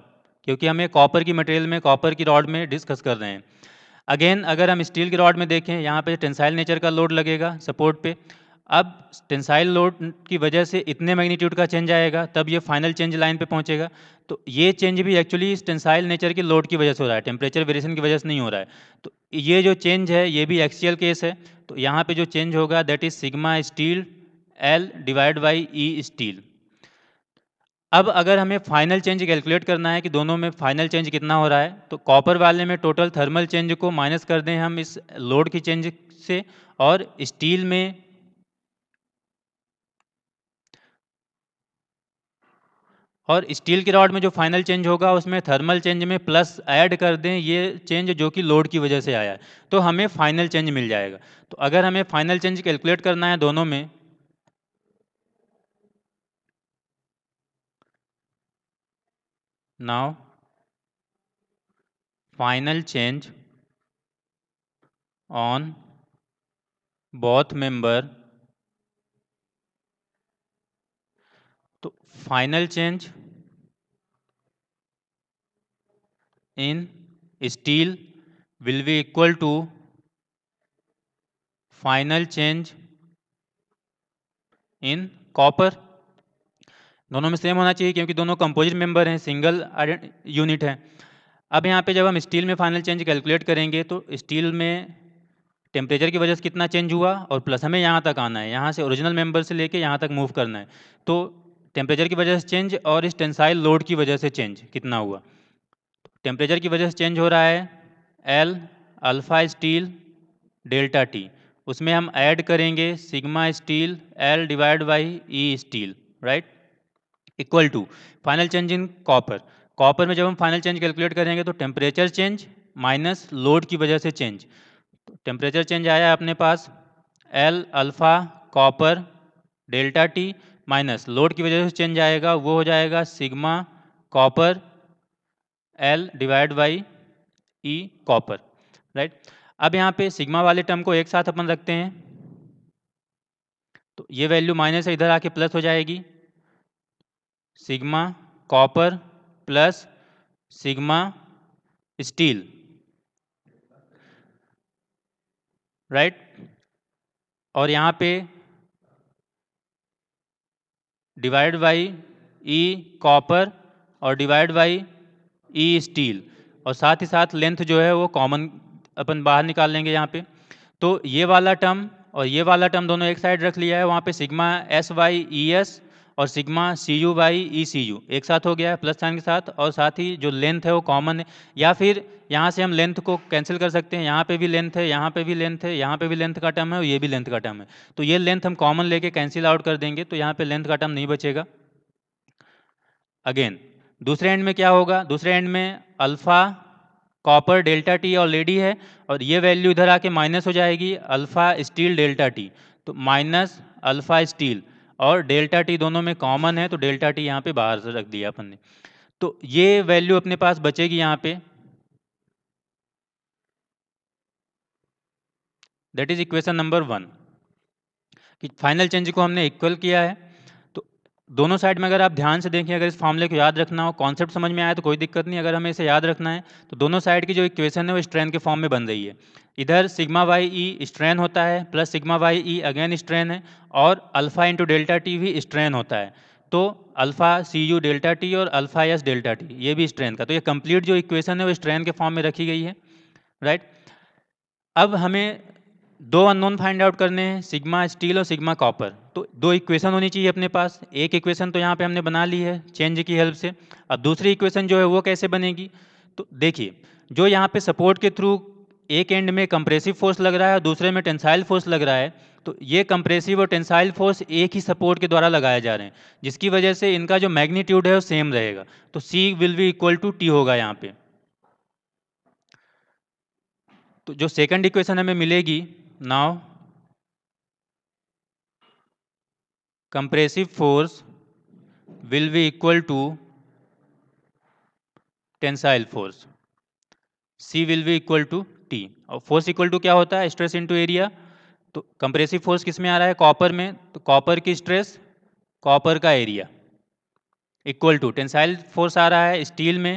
क्योंकि हमें कॉपर की मटेरियल में कॉपर की रॉड में डिस्कस कर रहे हैं अगेन अगर हम स्टील की रॉड में देखें यहाँ पे टेंसाइल नेचर का लोड लगेगा सपोर्ट पे अब टेंसाइल लोड की वजह से इतने मैग्नीट्यूड का चेंज आएगा तब ये फाइनल चेंज लाइन पे पहुँचेगा तो ये चेंज भी एक्चुअली इस टेंसाइल नेचर के लोड की वजह से हो रहा है टेम्परेचर वेरिएशन की वजह से नहीं हो रहा है तो ये जो चेंज है ये भी एक्सीएल केस है तो यहाँ पर जो चेंज होगा that is sigma steel L divide by E steel अब अगर हमें फाइनल चेंज कैलकुलेट करना है कि दोनों में फाइनल चेंज कितना हो रहा है तो कॉपर वाले में टोटल थर्मल चेंज को माइनस कर दें हम इस लोड की चेंज से और स्टील में और स्टील के रॉड में जो फाइनल चेंज होगा उसमें थर्मल चेंज में प्लस ऐड कर दें ये चेंज जो कि लोड की वजह से आया है तो हमें फाइनल चेंज मिल जाएगा तो अगर हमें फाइनल चेंज कैलकुलेट करना है दोनों में now final change on both member to final change in steel will be equal to final change in copper दोनों में सेम होना चाहिए क्योंकि दोनों कंपोजिट मेंबर हैं सिंगल यूनिट है अब यहाँ पे जब हम स्टील में फाइनल चेंज कैलकुलेट करेंगे तो स्टील में टेम्परेचर की वजह से कितना चेंज हुआ और प्लस हमें यहाँ तक आना है यहाँ से ओरिजिनल मेंबर से लेके यहाँ तक मूव करना है तो टेम्परेचर की वजह से चेंज और इस टेंसाइल लोड की वजह से चेंज कितना हुआ टेम्परेचर की वजह से चेंज हो रहा है L alpha steel delta T उसमें हम ऐड करेंगे sigma steel L divide by E steel right equal to final change in copper copper में जब हम फाइनल चेंज कैलकुलेट करेंगे तो टेम्परेचर चेंज माइनस लोड की वजह से चेंज टेम्परेचर चेंज आया अपने पास L alpha copper delta T minus load की वजह से चेंज आएगा वो हो जाएगा sigma copper L divide by E copper right अब यहाँ पे सिग्मा वाले टर्म को एक साथ अपन रखते हैं तो ये वैल्यू माइनस है इधर आके प्लस हो जाएगी sigma copper plus sigma steel right और यहाँ पे डिवाइड बाई ई कॉपर और डिवाइड बाई ई स्टील और साथ ही साथ लेंथ जो है वो कॉमन अपन बाहर निकाल लेंगे यहाँ पे तो ये वाला टर्म और ये वाला टर्म दोनों एक साइड रख लिया है वहाँ पे sigma S Y E S और sigma C U by E C U एक साथ हो गया है प्लस साइन के साथ और साथ ही जो लेंथ है वो कॉमन है या फिर यहाँ से हम लेंथ को कैंसिल कर सकते हैं यहाँ पे भी लेंथ है यहाँ पे भी लेंथ है यहाँ पे भी लेंथ का टर्म है और ये भी लेंथ का टर्म है तो ये लेंथ हम कॉमन लेके कैंसिल आउट कर देंगे तो यहाँ पे लेंथ का टर्म नहीं बचेगा अगेन दूसरे एंड में क्या होगा दूसरे एंड में alpha copper delta T already है और ये वैल्यू इधर आके माइनस हो जाएगी अल्फ़ा स्टील डेल्टा टी तो माइनस अल्फ़ा स्टील और डेल्टा टी दोनों में कॉमन है तो डेल्टा टी यहाँ पे बाहर से रख दिया अपन ने तो ये वैल्यू अपने पास बचेगी यहाँ पे that is equation number one कि फाइनल चेंज को हमने इक्वल किया है दोनों साइड में अगर आप ध्यान से देखें अगर इस फॉर्मूले को याद रखना हो कॉन्सेप्ट समझ में आया तो कोई दिक्कत नहीं अगर हमें इसे याद रखना है तो दोनों साइड की जो इक्वेशन है वो स्ट्रेन के फॉर्म में बन रही है इधर सिग्मा वाई ई स्ट्रेन होता है plus sigma Y E again strain है और अल्फ़ा इंटू डेल्टा टी भी स्ट्रेन होता है तो alpha C U delta T और अल्फ़ा एस डेल्टा टी ये भी स्ट्रेन का तो ये कंप्लीट जो इक्वेशन है वो स्ट्रेन के फॉर्म में रखी गई है राइट अब हमें दो अननोन फाइंड आउट करने हैं सिग्मा स्टील और सिग्मा कॉपर तो दो इक्वेशन होनी चाहिए अपने पास एक इक्वेशन तो यहाँ पे हमने बना ली है चेंज की हेल्प से अब दूसरी इक्वेशन जो है वो कैसे बनेगी तो देखिए जो यहाँ पे सपोर्ट के थ्रू एक एंड में कंप्रेसिव फोर्स लग रहा है और दूसरे में टेंसाइल फोर्स लग रहा है तो ये कंप्रेसिव और टेंसाइल फोर्स एक ही सपोर्ट के द्वारा लगाए जा रहे हैं जिसकी वजह से इनका जो मैग्नीट्यूड है वो सेम रहेगा तो C will be equal to T होगा यहाँ पे तो जो सेकंड इक्वेशन हमें मिलेगी now compressive force will be equal to tensile force C will be equal to T और फोर्स इक्वल टू क्या होता है स्ट्रेस इनटू एरिया तो कंप्रेसिव फोर्स किस में आ रहा है कॉपर में तो कॉपर की स्ट्रेस कॉपर का area equal to tensile force आ रहा है स्टील में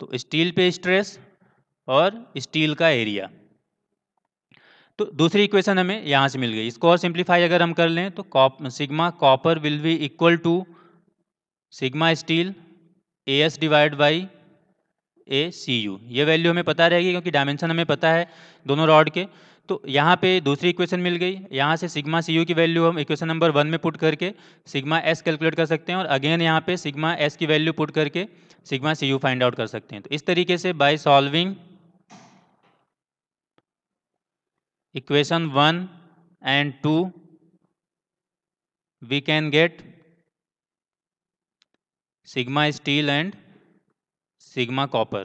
तो स्टील पे स्ट्रेस और स्टील का एरिया तो दूसरी इक्वेशन हमें यहाँ से मिल गई इसको और सिंप्लीफाई अगर हम कर लें तो cop sigma copper will be equal to sigma steel A S divide by A C U ये वैल्यू हमें पता रहेगी क्योंकि डायमेंशन हमें पता है दोनों रॉड के तो यहाँ पे दूसरी इक्वेशन मिल गई यहाँ से सिग्मा सी यू की वैल्यू हम इक्वेशन नंबर वन में पुट करके सिग्मा एस कैलकुलेट कर सकते हैं और अगेन यहाँ पे सिग्मा एस की वैल्यू पुट करके sigma C U find out कर सकते हैं तो इस तरीके से by solving equation 1 and 2 we can get sigma steel and sigma copper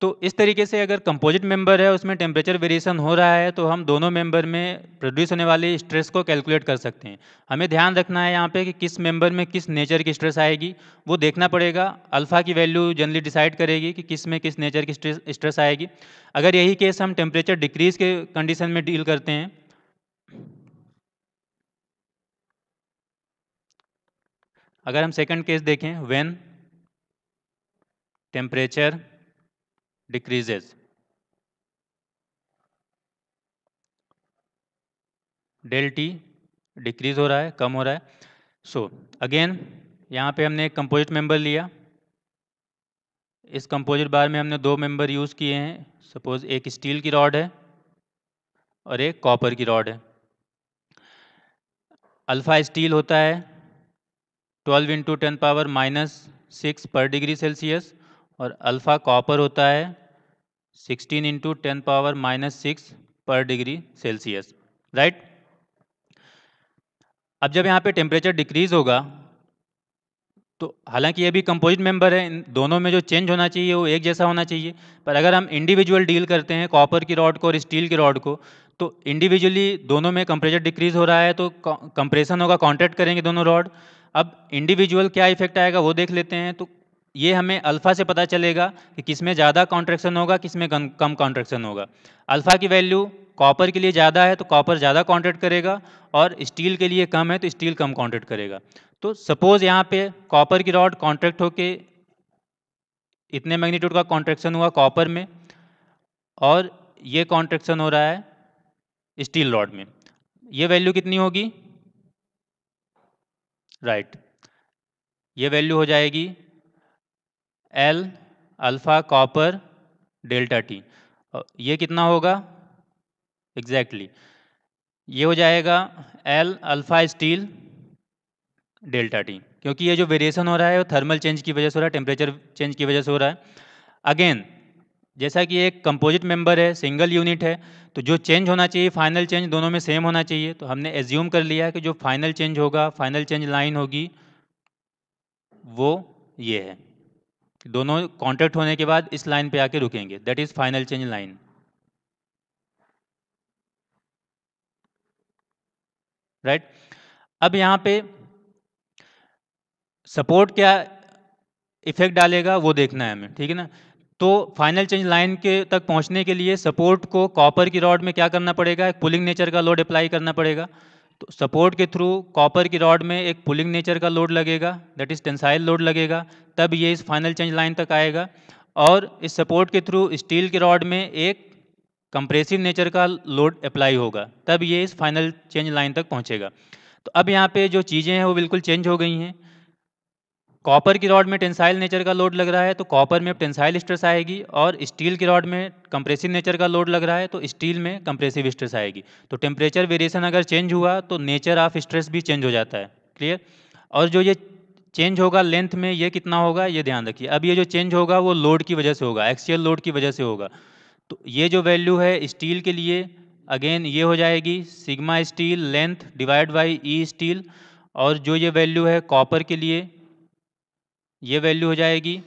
तो इस तरीके से अगर कंपोजिट मेंबर है उसमें टेम्परेचर वेरिएशन हो रहा है तो हम दोनों मेंबर में प्रोड्यूस होने वाली स्ट्रेस को कैलकुलेट कर सकते हैं हमें ध्यान रखना है यहाँ पे कि किस मेंबर में किस नेचर की स्ट्रेस आएगी वो देखना पड़ेगा अल्फ़ा की वैल्यू जनरली डिसाइड करेगी कि किस में किस नेचर की स्ट्रेस आएगी अगर यही केस हम टेम्परेचर डिक्रीज के कंडीशन में डील करते हैं अगर हम सेकेंड केस देखें when temperature decreases. Del T decrease हो रहा है कम हो रहा है सो so, अगेन यहाँ पे हमने एक कंपोजिट मेंबर लिया इस कंपोजिट बार में हमने दो मेंबर यूज़ किए हैं सपोज एक स्टील की रॉड है और एक कॉपर की रॉड है अल्फ़ा स्टील होता है 12 into ten power minus six per degree Celsius और अल्फ़ा कॉपर होता है 16 into ten power minus six per degree Celsius right अब जब यहाँ पे टेम्परेचर डिक्रीज होगा तो हालांकि ये भी कंपोजिट मेंबर है इन दोनों में जो चेंज होना चाहिए वो एक जैसा होना चाहिए पर अगर हम इंडिविजुअल डील करते हैं कॉपर की रॉड को और स्टील की रॉड को तो इंडिविजुअली दोनों में कंप्रेचर डिक्रीज हो रहा है तो कंप्रेशन होगा कॉन्टैक्ट करेंगे दोनों रॉड अब इंडिविजुअल क्या इफेक्ट आएगा वो देख लेते हैं तो ये हमें अल्फ़ा से पता चलेगा कि किस में ज़्यादा कॉन्ट्रेक्शन होगा किस में कम कॉन्ट्रेक्शन होगा अल्फ़ा की वैल्यू कॉपर के लिए ज़्यादा है तो कॉपर ज़्यादा कॉन्ट्रैक्ट करेगा और स्टील के लिए कम है तो स्टील कम कॉन्ट्रेक्ट करेगा तो सपोज़ यहाँ पे कॉपर की रॉड कॉन्ट्रैक्ट होके इतने मैग्नीट्यूड का कॉन्ट्रेक्शन हुआ कॉपर में और ये कॉन्ट्रेक्शन हो रहा है स्टील रॉड में ये वैल्यू कितनी होगी राइट right. ये वैल्यू हो जाएगी L alpha copper delta T ये कितना होगा एग्जैक्टली exactly. ये हो जाएगा L alpha steel delta T क्योंकि ये जो वेरिएशन हो रहा है वो थर्मल चेंज की वजह से हो रहा है टेम्परेचर चेंज की वजह से हो रहा है अगेन जैसा कि एक कंपोजिट मेंबर है सिंगल यूनिट है तो जो चेंज होना चाहिए फाइनल चेंज दोनों में सेम होना चाहिए तो हमने एज्यूम कर लिया है कि जो फाइनल चेंज होगा फाइनल चेंज लाइन होगी वो ये है दोनों कॉन्टेक्ट होने के बाद इस लाइन पे आके रुकेंगे that is final change line right अब यहां पे सपोर्ट क्या इफेक्ट डालेगा वो देखना है हमें ठीक है ना तो फाइनल चेंज लाइन के तक पहुंचने के लिए सपोर्ट को कॉपर की रॉड में क्या करना पड़ेगा एक पुलिंग नेचर का लोड अप्लाई करना पड़ेगा तो सपोर्ट के थ्रू कॉपर की रॉड में एक पुलिंग नेचर का लोड लगेगा दैट इज टेंसाइल लोड लगेगा तब ये इस फाइनल चेंज लाइन तक आएगा और इस सपोर्ट के थ्रू स्टील के रॉड में एक कंप्रेसिव नेचर का लोड अप्लाई होगा तब ये इस फाइनल चेंज लाइन तक पहुंचेगा तो अब यहाँ पे जो चीज़ें हैं वो बिल्कुल चेंज हो गई हैं कॉपर की रॉड में टेंसाइल नेचर का लोड लग रहा है तो कॉपर में टेंसाइल स्ट्रेस आएगी और स्टील की रॉड में कंप्रेसिव नेचर का लोड लग रहा है तो स्टील में कंप्रेसिव स्ट्रेस आएगी तो टेम्परेचर वेरिएशन अगर चेंज हुआ तो नेचर ऑफ स्ट्रेस भी चेंज हो जाता है क्लियर और जो ये चेंज होगा लेंथ में ये कितना होगा ये ध्यान रखिए अब ये जो चेंज होगा वो लोड की वजह से होगा एक्सियल लोड की वजह से होगा तो ये जो वैल्यू है स्टील के लिए अगेन ये हो जाएगी sigma steel length divide by E steel और जो ये वैल्यू है कॉपर के लिए ये वैल्यू हो जाएगी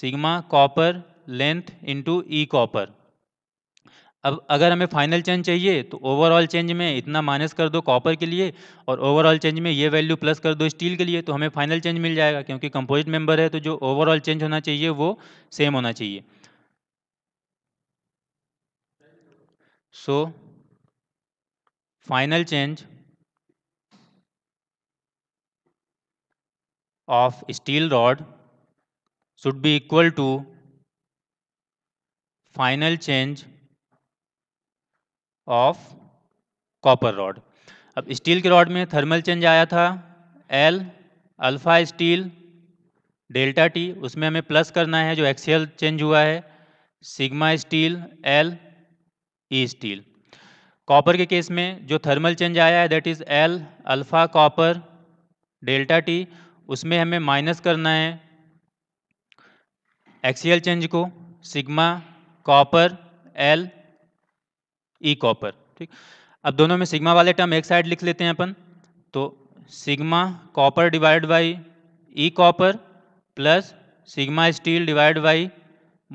sigma copper length into E copper अब अगर हमें फाइनल चेंज चाहिए तो ओवरऑल चेंज में इतना माइनस कर दो कॉपर के लिए और ओवरऑल चेंज में ये वैल्यू प्लस कर दो स्टील के लिए तो हमें फाइनल चेंज मिल जाएगा क्योंकि कंपोजिट मेंबर है तो जो ओवरऑल चेंज होना चाहिए वो सेम होना चाहिए so final change of steel rod should be equal to final change of copper rod अब स्टील के रॉड में थर्मल चेंज आया था L alpha steel delta T उसमें हमें प्लस करना है जो एक्सीएल चेंज हुआ है sigma steel L E e steel copper के केस में जो थर्मल चेंज आया है that is L alpha copper delta T उसमें हमें माइनस करना है एक्सीएल चेंज को sigma copper L E e copper ठीक अब दोनों में सिग्मा वाले टर्म एक साइड लिख लेते हैं अपन तो sigma copper divide by E copper plus sigma steel divide by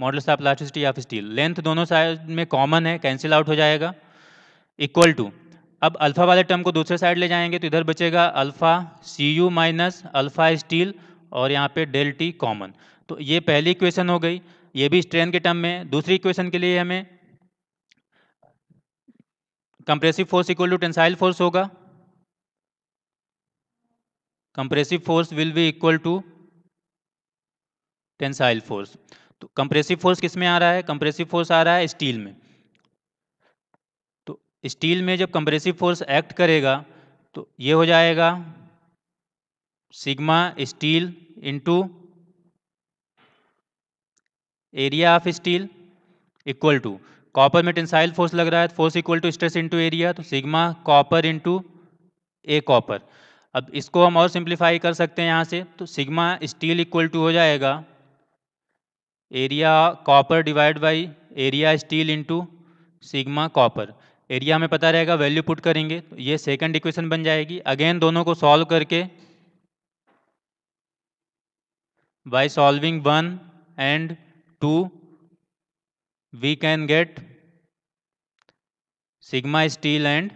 modulus of plasticity of steel length दोनों साइड में कॉमन है कैंसिल आउट हो जाएगा इक्वल टू अब अल्फा वाले टर्म को दूसरे साइड ले जाएंगे तो इधर बचेगा alpha C U minus alpha steel और यहाँ पे डेल टी कॉमन तो ये पहली इक्वेशन हो गई ये भी स्ट्रेन के टर्म में दूसरी इक्वेशन के लिए हमें compressive force equal to tensile force होगा compressive force will be equal to tensile force तो कंप्रेसिव फोर्स किस में आ रहा है कंप्रेसिव फोर्स आ रहा है स्टील में तो स्टील में जब कंप्रेसिव फोर्स एक्ट करेगा तो ये हो जाएगा sigma steel into area of steel equal to copper में टेंसाइल फोर्स लग रहा है force equal to stress into area तो sigma copper into A copper अब इसको हम और सिंप्लीफाई कर सकते हैं यहाँ से तो सिग्मा स्टील इक्वल टू हो जाएगा area copper divide by area steel into sigma copper area हमें पता रहेगा वैल्यू पुट करेंगे तो ये सेकंड इक्वेशन बन जाएगी अगेन दोनों को सॉल्व करके by solving one and two we can get sigma steel and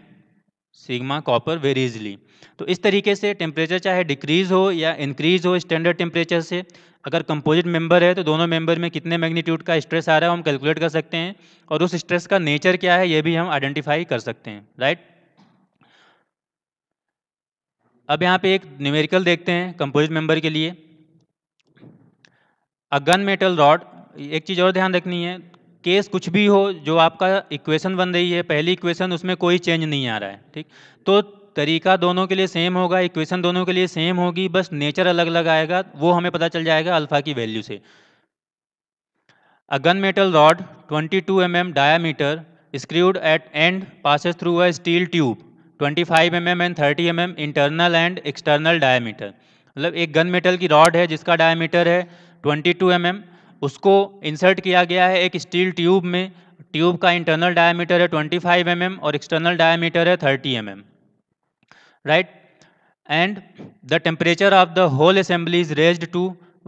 sigma copper very easily तो इस तरीके से टेम्परेचर चाहे डिक्रीज हो या इंक्रीज हो स्टैंडर्ड टेम्परेचर से अगर कंपोजिट मेंबर है तो दोनों मेंबर में कितने मैग्नीट्यूड का स्ट्रेस आ रहा है हम कैलकुलेट कर सकते हैं और उस स्ट्रेस का नेचर क्या है ये भी हम आइडेंटिफाई कर सकते हैं राइट अब यहाँ पे एक न्यूमेरिकल देखते हैं कंपोजिट मेंबर के लिए अगन मेटल रॉड एक चीज़ और ध्यान रखनी है केस कुछ भी हो जो आपका इक्वेशन बन रही है पहली इक्वेशन उसमें कोई चेंज नहीं आ रहा है ठीक तो तरीका दोनों के लिए सेम होगा इक्वेशन दोनों के लिए सेम होगी बस नेचर अलग अलग आएगा वो हमें पता चल जाएगा अल्फ़ा की वैल्यू से a gun metal rod 22 two M M diameter screwed at end passes through a steel tube 25 five M M and thirty M M internal and external diameter मतलब एक गन मेटल की rod है जिसका diameter है 22 to mm, उसको insert किया गया है एक स्टील ट्यूब में ट्यूब का इंटरनल डायमीटर है 25 फाइव mm और एक्सटर्नल डायमीटर है 30 mm right and the temperature of the whole assembly is raise to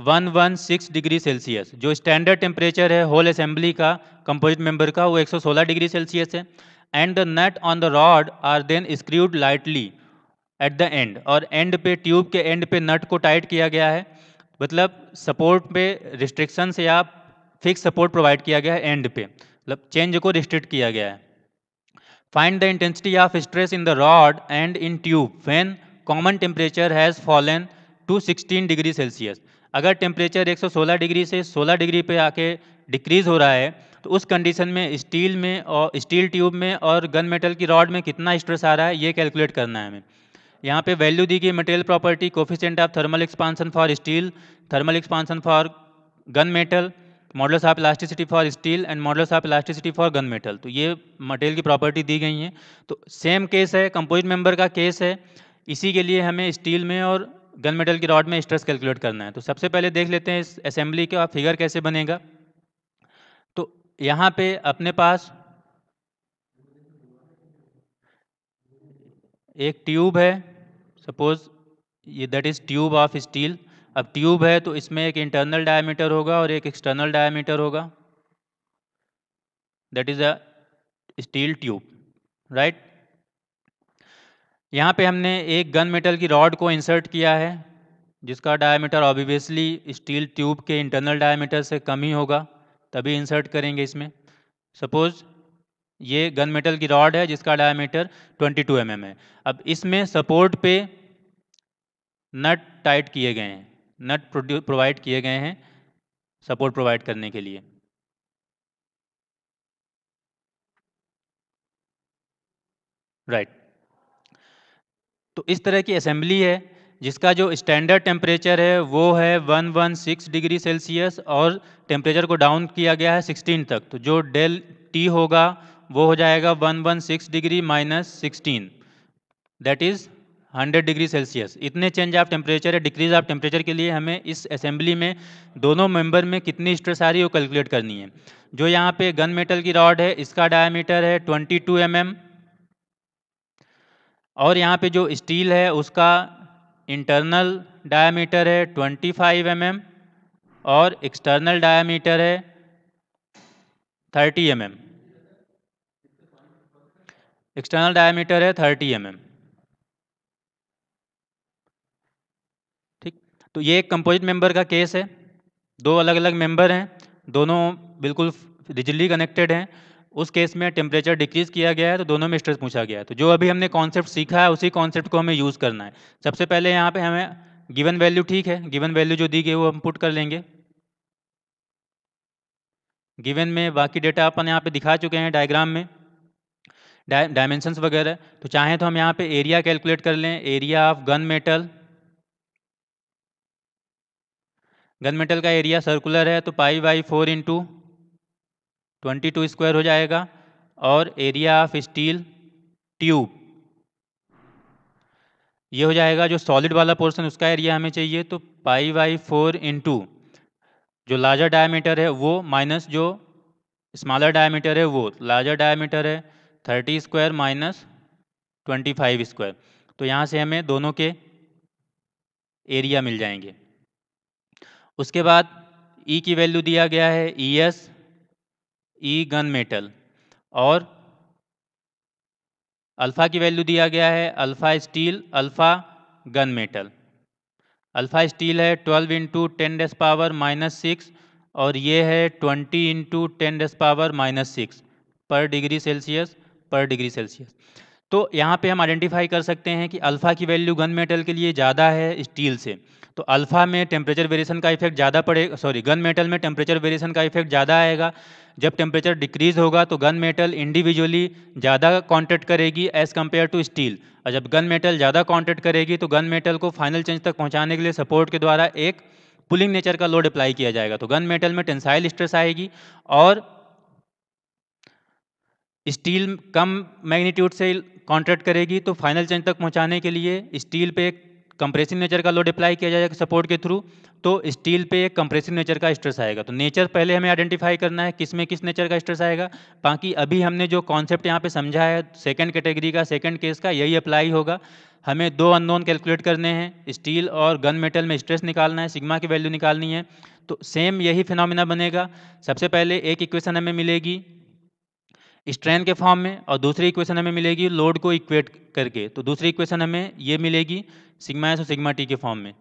116 degree Celsius जो स्टैंडर्ड टेम्परेचर है होल असेंबली का कंपोजिट मेंबर का वो 116 डिग्री सेल्सियस है and the nut on the rod are then screwed lightly at the end और end पे tube के end पे नट को टाइट किया गया है मतलब सपोर्ट पे रिस्ट्रिक्शन से आप फिक्स सपोर्ट प्रोवाइड किया गया है एंड पे मतलब चेंज को रिस्ट्रिक्ट किया गया है find the intensity of stress in the rod and in tube when common temperature has fallen to 16 degree Celsius अगर टेम्परेचर 116 डिग्री से 16 डिग्री पे आके डिक्रीज़ हो रहा है तो उस कंडीशन में स्टील में और स्टील ट्यूब में और गन मेटल की रॉड में कितना स्ट्रेस आ रहा है ये कैलकुलेट करना है हमें यहाँ पे वैल्यू दी गई material property coefficient of thermal expansion for steel thermal expansion for gun metal modulus of elasticity for steel and modulus of elasticity for gun metal तो ये मटेरियल की प्रॉपर्टी दी गई हैं तो सेम केस है कंपोजिट मेंबर का case है इसी के लिए हमें स्टील में और गन मेटल की रॉड में स्ट्रेस कैलकुलेट करना है तो सबसे पहले देख लेते हैं इस असेंबली का फिगर कैसे बनेगा तो यहाँ पे अपने पास एक ट्यूब है सपोज ये that is tube of steel अब ट्यूब है तो इसमें एक इंटरनल डायमीटर होगा और एक एक्सटर्नल डायमीटर होगा that is a steel tube right यहाँ पे हमने एक गन मेटल की रॉड को इंसर्ट किया है जिसका डायमीटर ऑब्वियसली स्टील ट्यूब के इंटरनल डायमीटर से कम ही होगा तभी इंसर्ट करेंगे इसमें सपोज ये गन मेटल की रॉड है जिसका डायमीटर 22 टू mm है अब इसमें सपोर्ट पे नट टाइट किए गए हैं नट प्रोवाइड किए गए हैं सपोर्ट प्रोवाइड करने के लिए राइट right. तो इस तरह की असेंबली है जिसका जो स्टैंडर्ड टेम्परेचर है वो है 116 डिग्री सेल्सियस और टेम्परेचर को डाउन किया गया है 16 तक तो जो डेल टी होगा वो हो जाएगा 116 degree minus sixteen that is 100 degree Celsius इतने चेंज ऑफ टेम्परेचर या डिक्रीज ऑफ टेम्परेचर के लिए हमें इस असेंबली में दोनों मेंबर में कितनी स्ट्रेस आ रही है वो कैलकुलेट करनी है जो यहाँ पे गन मेटल की रॉड है इसका डायमीटर है 22 टू mm और यहाँ पे जो स्टील है उसका इंटरनल डायमीटर है 25 फाइव mm और एक्सटर्नल डायमीटर है 30 एम mm. एक्सटर्नल डायमीटर है 30 एम mm. तो ये एक कंपोजिट मेंबर का केस है दो अलग अलग मेंबर हैं दोनों बिल्कुल रिजली कनेक्टेड हैं उस केस में टेम्परेचर डिक्रीज किया गया है तो दोनों में स्ट्रेस पूछा गया है तो जो अभी हमने कॉन्सेप्ट सीखा है उसी कॉन्सेप्ट को हमें यूज़ करना है सबसे पहले यहाँ पे हमें गिवन वैल्यू ठीक है गिवन वैल्यू जो दी गई वो हम पुट कर लेंगे गिवन में बाकी डेटा अपन यहाँ पे दिखा चुके हैं डायग्राम में डायमेंशंस वगैरह तो चाहें तो हम यहाँ पे एरिया कैलकुलेट कर लें area of gun metal gun metal का एरिया सर्कुलर है तो pi by four into twenty two square हो जाएगा और एरिया ऑफ स्टील ट्यूब ये हो जाएगा जो सॉलिड वाला पोर्शन उसका एरिया हमें चाहिए तो पाई बाई फोर इंटू जो लार्जर डायमीटर है वो माइनस जो स्मॉलर डायमीटर है वो लार्जर डायमीटर है thirty square minus twenty five square तो यहाँ से हमें दोनों के एरिया मिल जाएंगे उसके बाद ई e की वैल्यू दिया गया है E S E gun metal और अल्फ़ा की वैल्यू दिया गया है alpha steel alpha gun metal alpha steel है 12 इंटू टेन डेस पावर माइनस सिक्स और ये है 20 इंटू टेन डेस power minus six per degree Celsius per degree Celsius तो यहाँ पे हम आइडेंटिफाई कर सकते हैं कि अल्फ़ा की वैल्यू गन मेटल के लिए ज़्यादा है स्टील से तो अल्फ़ा में टेम्परेचर वेरिएशन का इफेक्ट ज़्यादा पड़ेगा सॉरी गन मेटल में टेम्परेचर वेरिएशन का इफेक्ट ज़्यादा आएगा जब टेम्परेचर डिक्रीज़ होगा तो गन मेटल इंडिविजुअली ज़्यादा कॉन्टैक्ट करेगी एज़ कम्पेयर टू स्टील और जब गन मेटल ज़्यादा कॉन्टैक्ट करेगी तो गन मेटल को फाइनल चेंज तक पहुँचाने के लिए सपोर्ट के द्वारा एक पुलिंग नेचर का लोड अप्लाई किया जाएगा तो गन मेटल में टेंसाइल स्ट्रेस आएगी और स्टील कम मैग्नीट्यूड से कॉन्ट्रैक्ट करेगी तो फाइनल चेंज तक पहुंचाने के लिए तो स्टील तो पे एक कंप्रेसिव नेचर का लोड अप्लाई किया जाएगा सपोर्ट के थ्रू तो स्टील पे एक कंप्रेसिव नेचर का स्ट्रेस आएगा तो नेचर पहले हमें आइडेंटिफाई करना है किस में किस नेचर का स्ट्रेस आएगा बाकी अभी हमने जो कॉन्सेप्ट यहाँ पे समझा है सेकंड कैटेगरी का सेकंड केस का यही अप्लाई होगा हमें दो अननोन कैलकुलेट करने हैं स्टील और गन मेटल में स्ट्रेस निकालना है सिग्मा की वैल्यू निकालनी है तो सेम यही फिनोमिना बनेगा सबसे पहले एक इक्वेशन हमें मिलेगी स्ट्रेन के फॉर्म में और दूसरी इक्वेशन हमें मिलेगी लोड को इक्वेट करके तो दूसरी इक्वेशन हमें ये मिलेगी सिग्मा एस और सिग्मा टी के फॉर्म में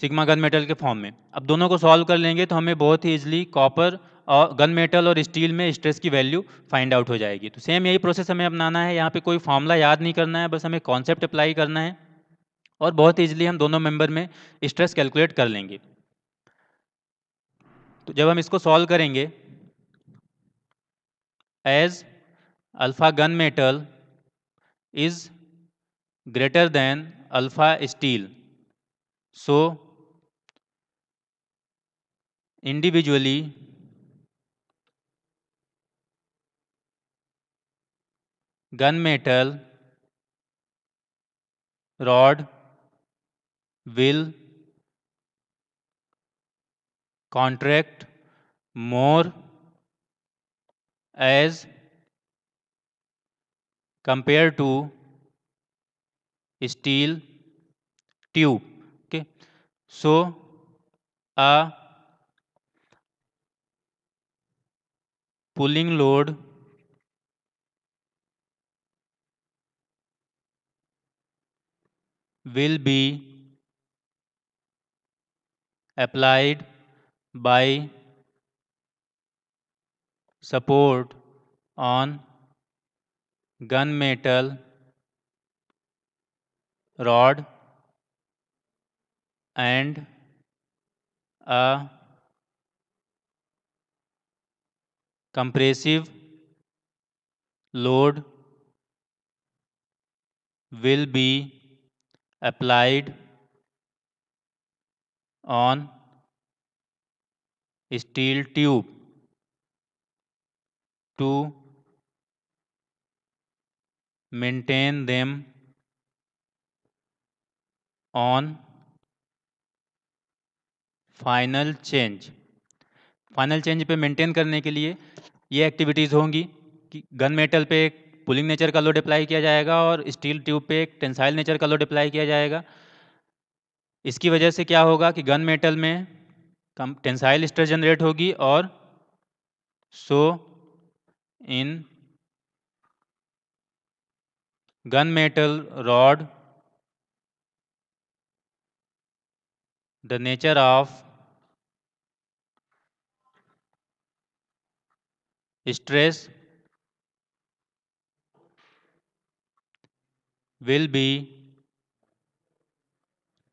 सिग्मा गन मेटल के फॉर्म में अब दोनों को सॉल्व कर लेंगे तो हमें बहुत ही ईजिली कॉपर और गन मेटल और स्टील में स्ट्रेस की वैल्यू फाइंड आउट हो जाएगी तो सेम यही प्रोसेस हमें अपनाना है यहाँ पे कोई फॉर्मूला याद नहीं करना है बस हमें कॉन्सेप्ट अप्लाई करना है और बहुत ईजिली हम दोनों मेंबर में स्ट्रेस कैलकुलेट कर लेंगे तो जब हम इसको सॉल्व करेंगे as alpha gunmetal is greater than alpha steel. So, individually gunmetal rod will contract more as compared to steel tube okay so a pulling load will be applied by support on gunmetal rod and a compressive load will be applied on steel tube to maintain them on final change final change पे maintain करने के लिए ये activities होंगी कि gun metal पे एक pulling nature का लोड अप्लाई किया जाएगा और स्टील ट्यूब पे एक टेंसाइल नेचर का लोड अप्लाई किया जाएगा इसकी वजह से क्या होगा कि गन मेटल में कम टेंसाइल स्ट्रेस जनरेट होगी और so in gunmetal rod, the nature of stress will be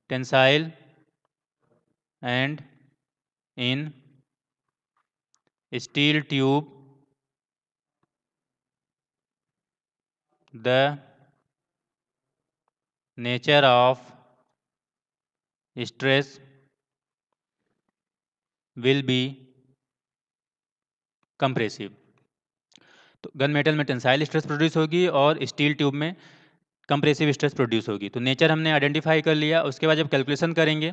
tensile and in steel tube the nature of stress will be compressive तो गन मेटल में टेंसाइल स्ट्रेस प्रोड्यूस होगी और steel tube में compressive stress produce होगी तो nature हमने identify कर लिया उसके बाद जब कैलकुलेशन करेंगे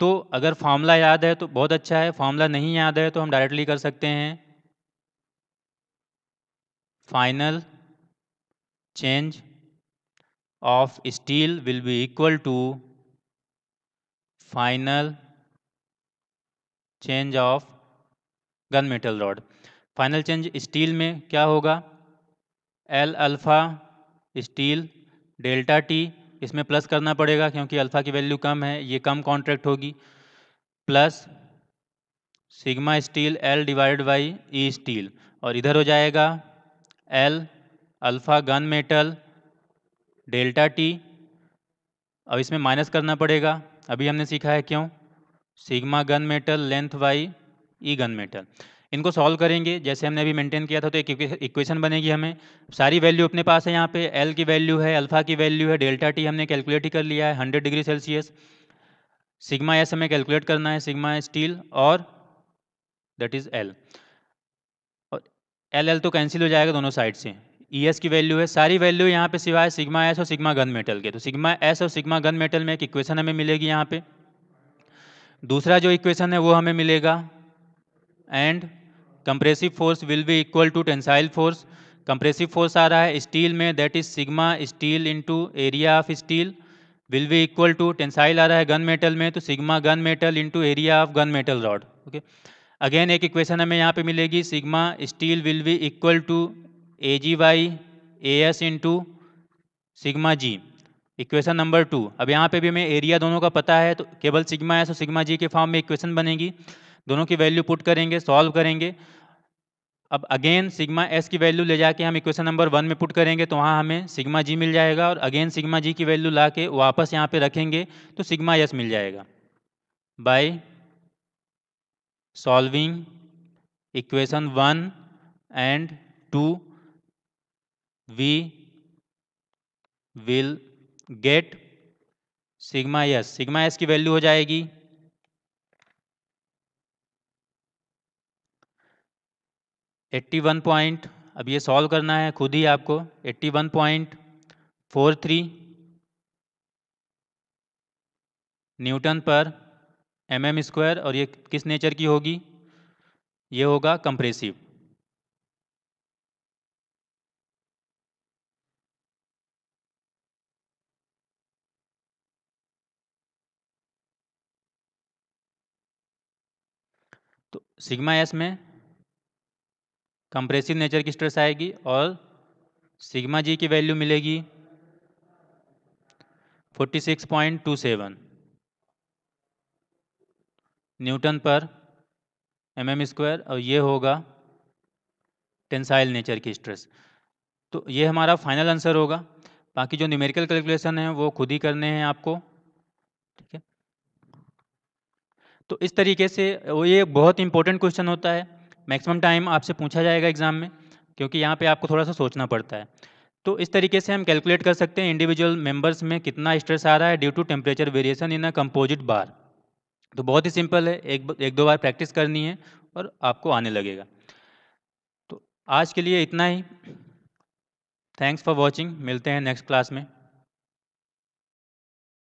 तो अगर फार्मूला याद है तो बहुत अच्छा है फार्मूला नहीं याद है तो हम डायरेक्टली कर सकते हैं final change of steel will be equal to final change of gun metal rod final change steel में क्या होगा L alpha steel delta T इसमें प्लस करना पड़ेगा क्योंकि अल्फ़ा की वैल्यू कम है ये कम कॉन्ट्रैक्ट होगी plus sigma steel L divide by E steel और इधर हो जाएगा L alpha gun metal delta T अब इसमें माइनस करना पड़ेगा अभी हमने सीखा है क्यों sigma gun metal length by E gun metal इनको सॉल्व करेंगे जैसे हमने अभी मेंटेन किया था तो एक इक्वेशन बनेगी हमें सारी वैल्यू अपने पास है यहाँ पे एल की वैल्यू है अल्फा की वैल्यू है डेल्टा टी हमने कैलकुलेट ही कर लिया है hundred degree Celsius sigma S हमें कैलकुलेट करना है सिग्मा स्टील और दैट इज़ एल और एल एल तो कैंसिल हो जाएगा दोनों साइड से ई e एस की वैल्यू है सारी वैल्यू यहाँ पे सिवाय सिग्मा एस और सिग्मा गन मेटल के तो सिग्मा एस और सिग्मा गन मेटल में एक इक्वेशन हमें मिलेगी यहाँ पे दूसरा जो इक्वेशन है वो हमें मिलेगा and compressive force will be equal to tensile force compressive force आ रहा है स्टील में that is sigma steel into area of steel will be equal to tensile आ रहा है गन मेटल में तो sigma gun metal into area of gun metal rod okay again एक इक्वेशन हमें यहाँ पे मिलेगी sigma steel will be equal to A G by A S into sigma ji equation number two अब यहाँ पे भी हमें एरिया दोनों का पता है तो केवल सिग्मा एस और सिग्मा जी के फॉर्म में इक्वेशन बनेगी दोनों की वैल्यू पुट करेंगे सॉल्व करेंगे अब अगेन सिग्मा एस की वैल्यू ले जाके हम इक्वेशन नंबर वन में पुट करेंगे तो वहाँ हमें सिग्मा जी मिल जाएगा और अगेन सिग्मा जी की वैल्यू ला के वापस यहाँ पर रखेंगे तो सिग्मा एस मिल जाएगा by solving equation one and two we will get sigma s sigma s की वैल्यू हो जाएगी एट्टी वन पॉइंट अब ये सॉल्व करना है खुद ही आपको eighty one point four three newton per M M square और ये किस नेचर की होगी ये होगा कंप्रेसिव सिग्मा एस में कंप्रेसिव नेचर की स्ट्रेस आएगी और सिग्मा जी की वैल्यू मिलेगी 46.27 Newton per M M square और ये होगा टेंसाइल नेचर की स्ट्रेस तो ये हमारा फाइनल आंसर होगा बाकी जो न्यूमेरिकल कैलकुलेशन है वो खुद ही करने हैं आपको ठीक है तो इस तरीके से वो ये बहुत इंपॉर्टेंट क्वेश्चन होता है मैक्सिमम टाइम आपसे पूछा जाएगा एग्ज़ाम में क्योंकि यहाँ पे आपको थोड़ा सा सोचना पड़ता है तो इस तरीके से हम कैलकुलेट कर सकते हैं इंडिविजुअल मेंबर्स में कितना स्ट्रेस आ रहा है due to temperature variation in a composite bar तो बहुत ही सिंपल है एक एक दो बार प्रैक्टिस करनी है और आपको आने लगेगा तो आज के लिए इतना ही थैंक्स फॉर वॉचिंग मिलते हैं नेक्स्ट क्लास में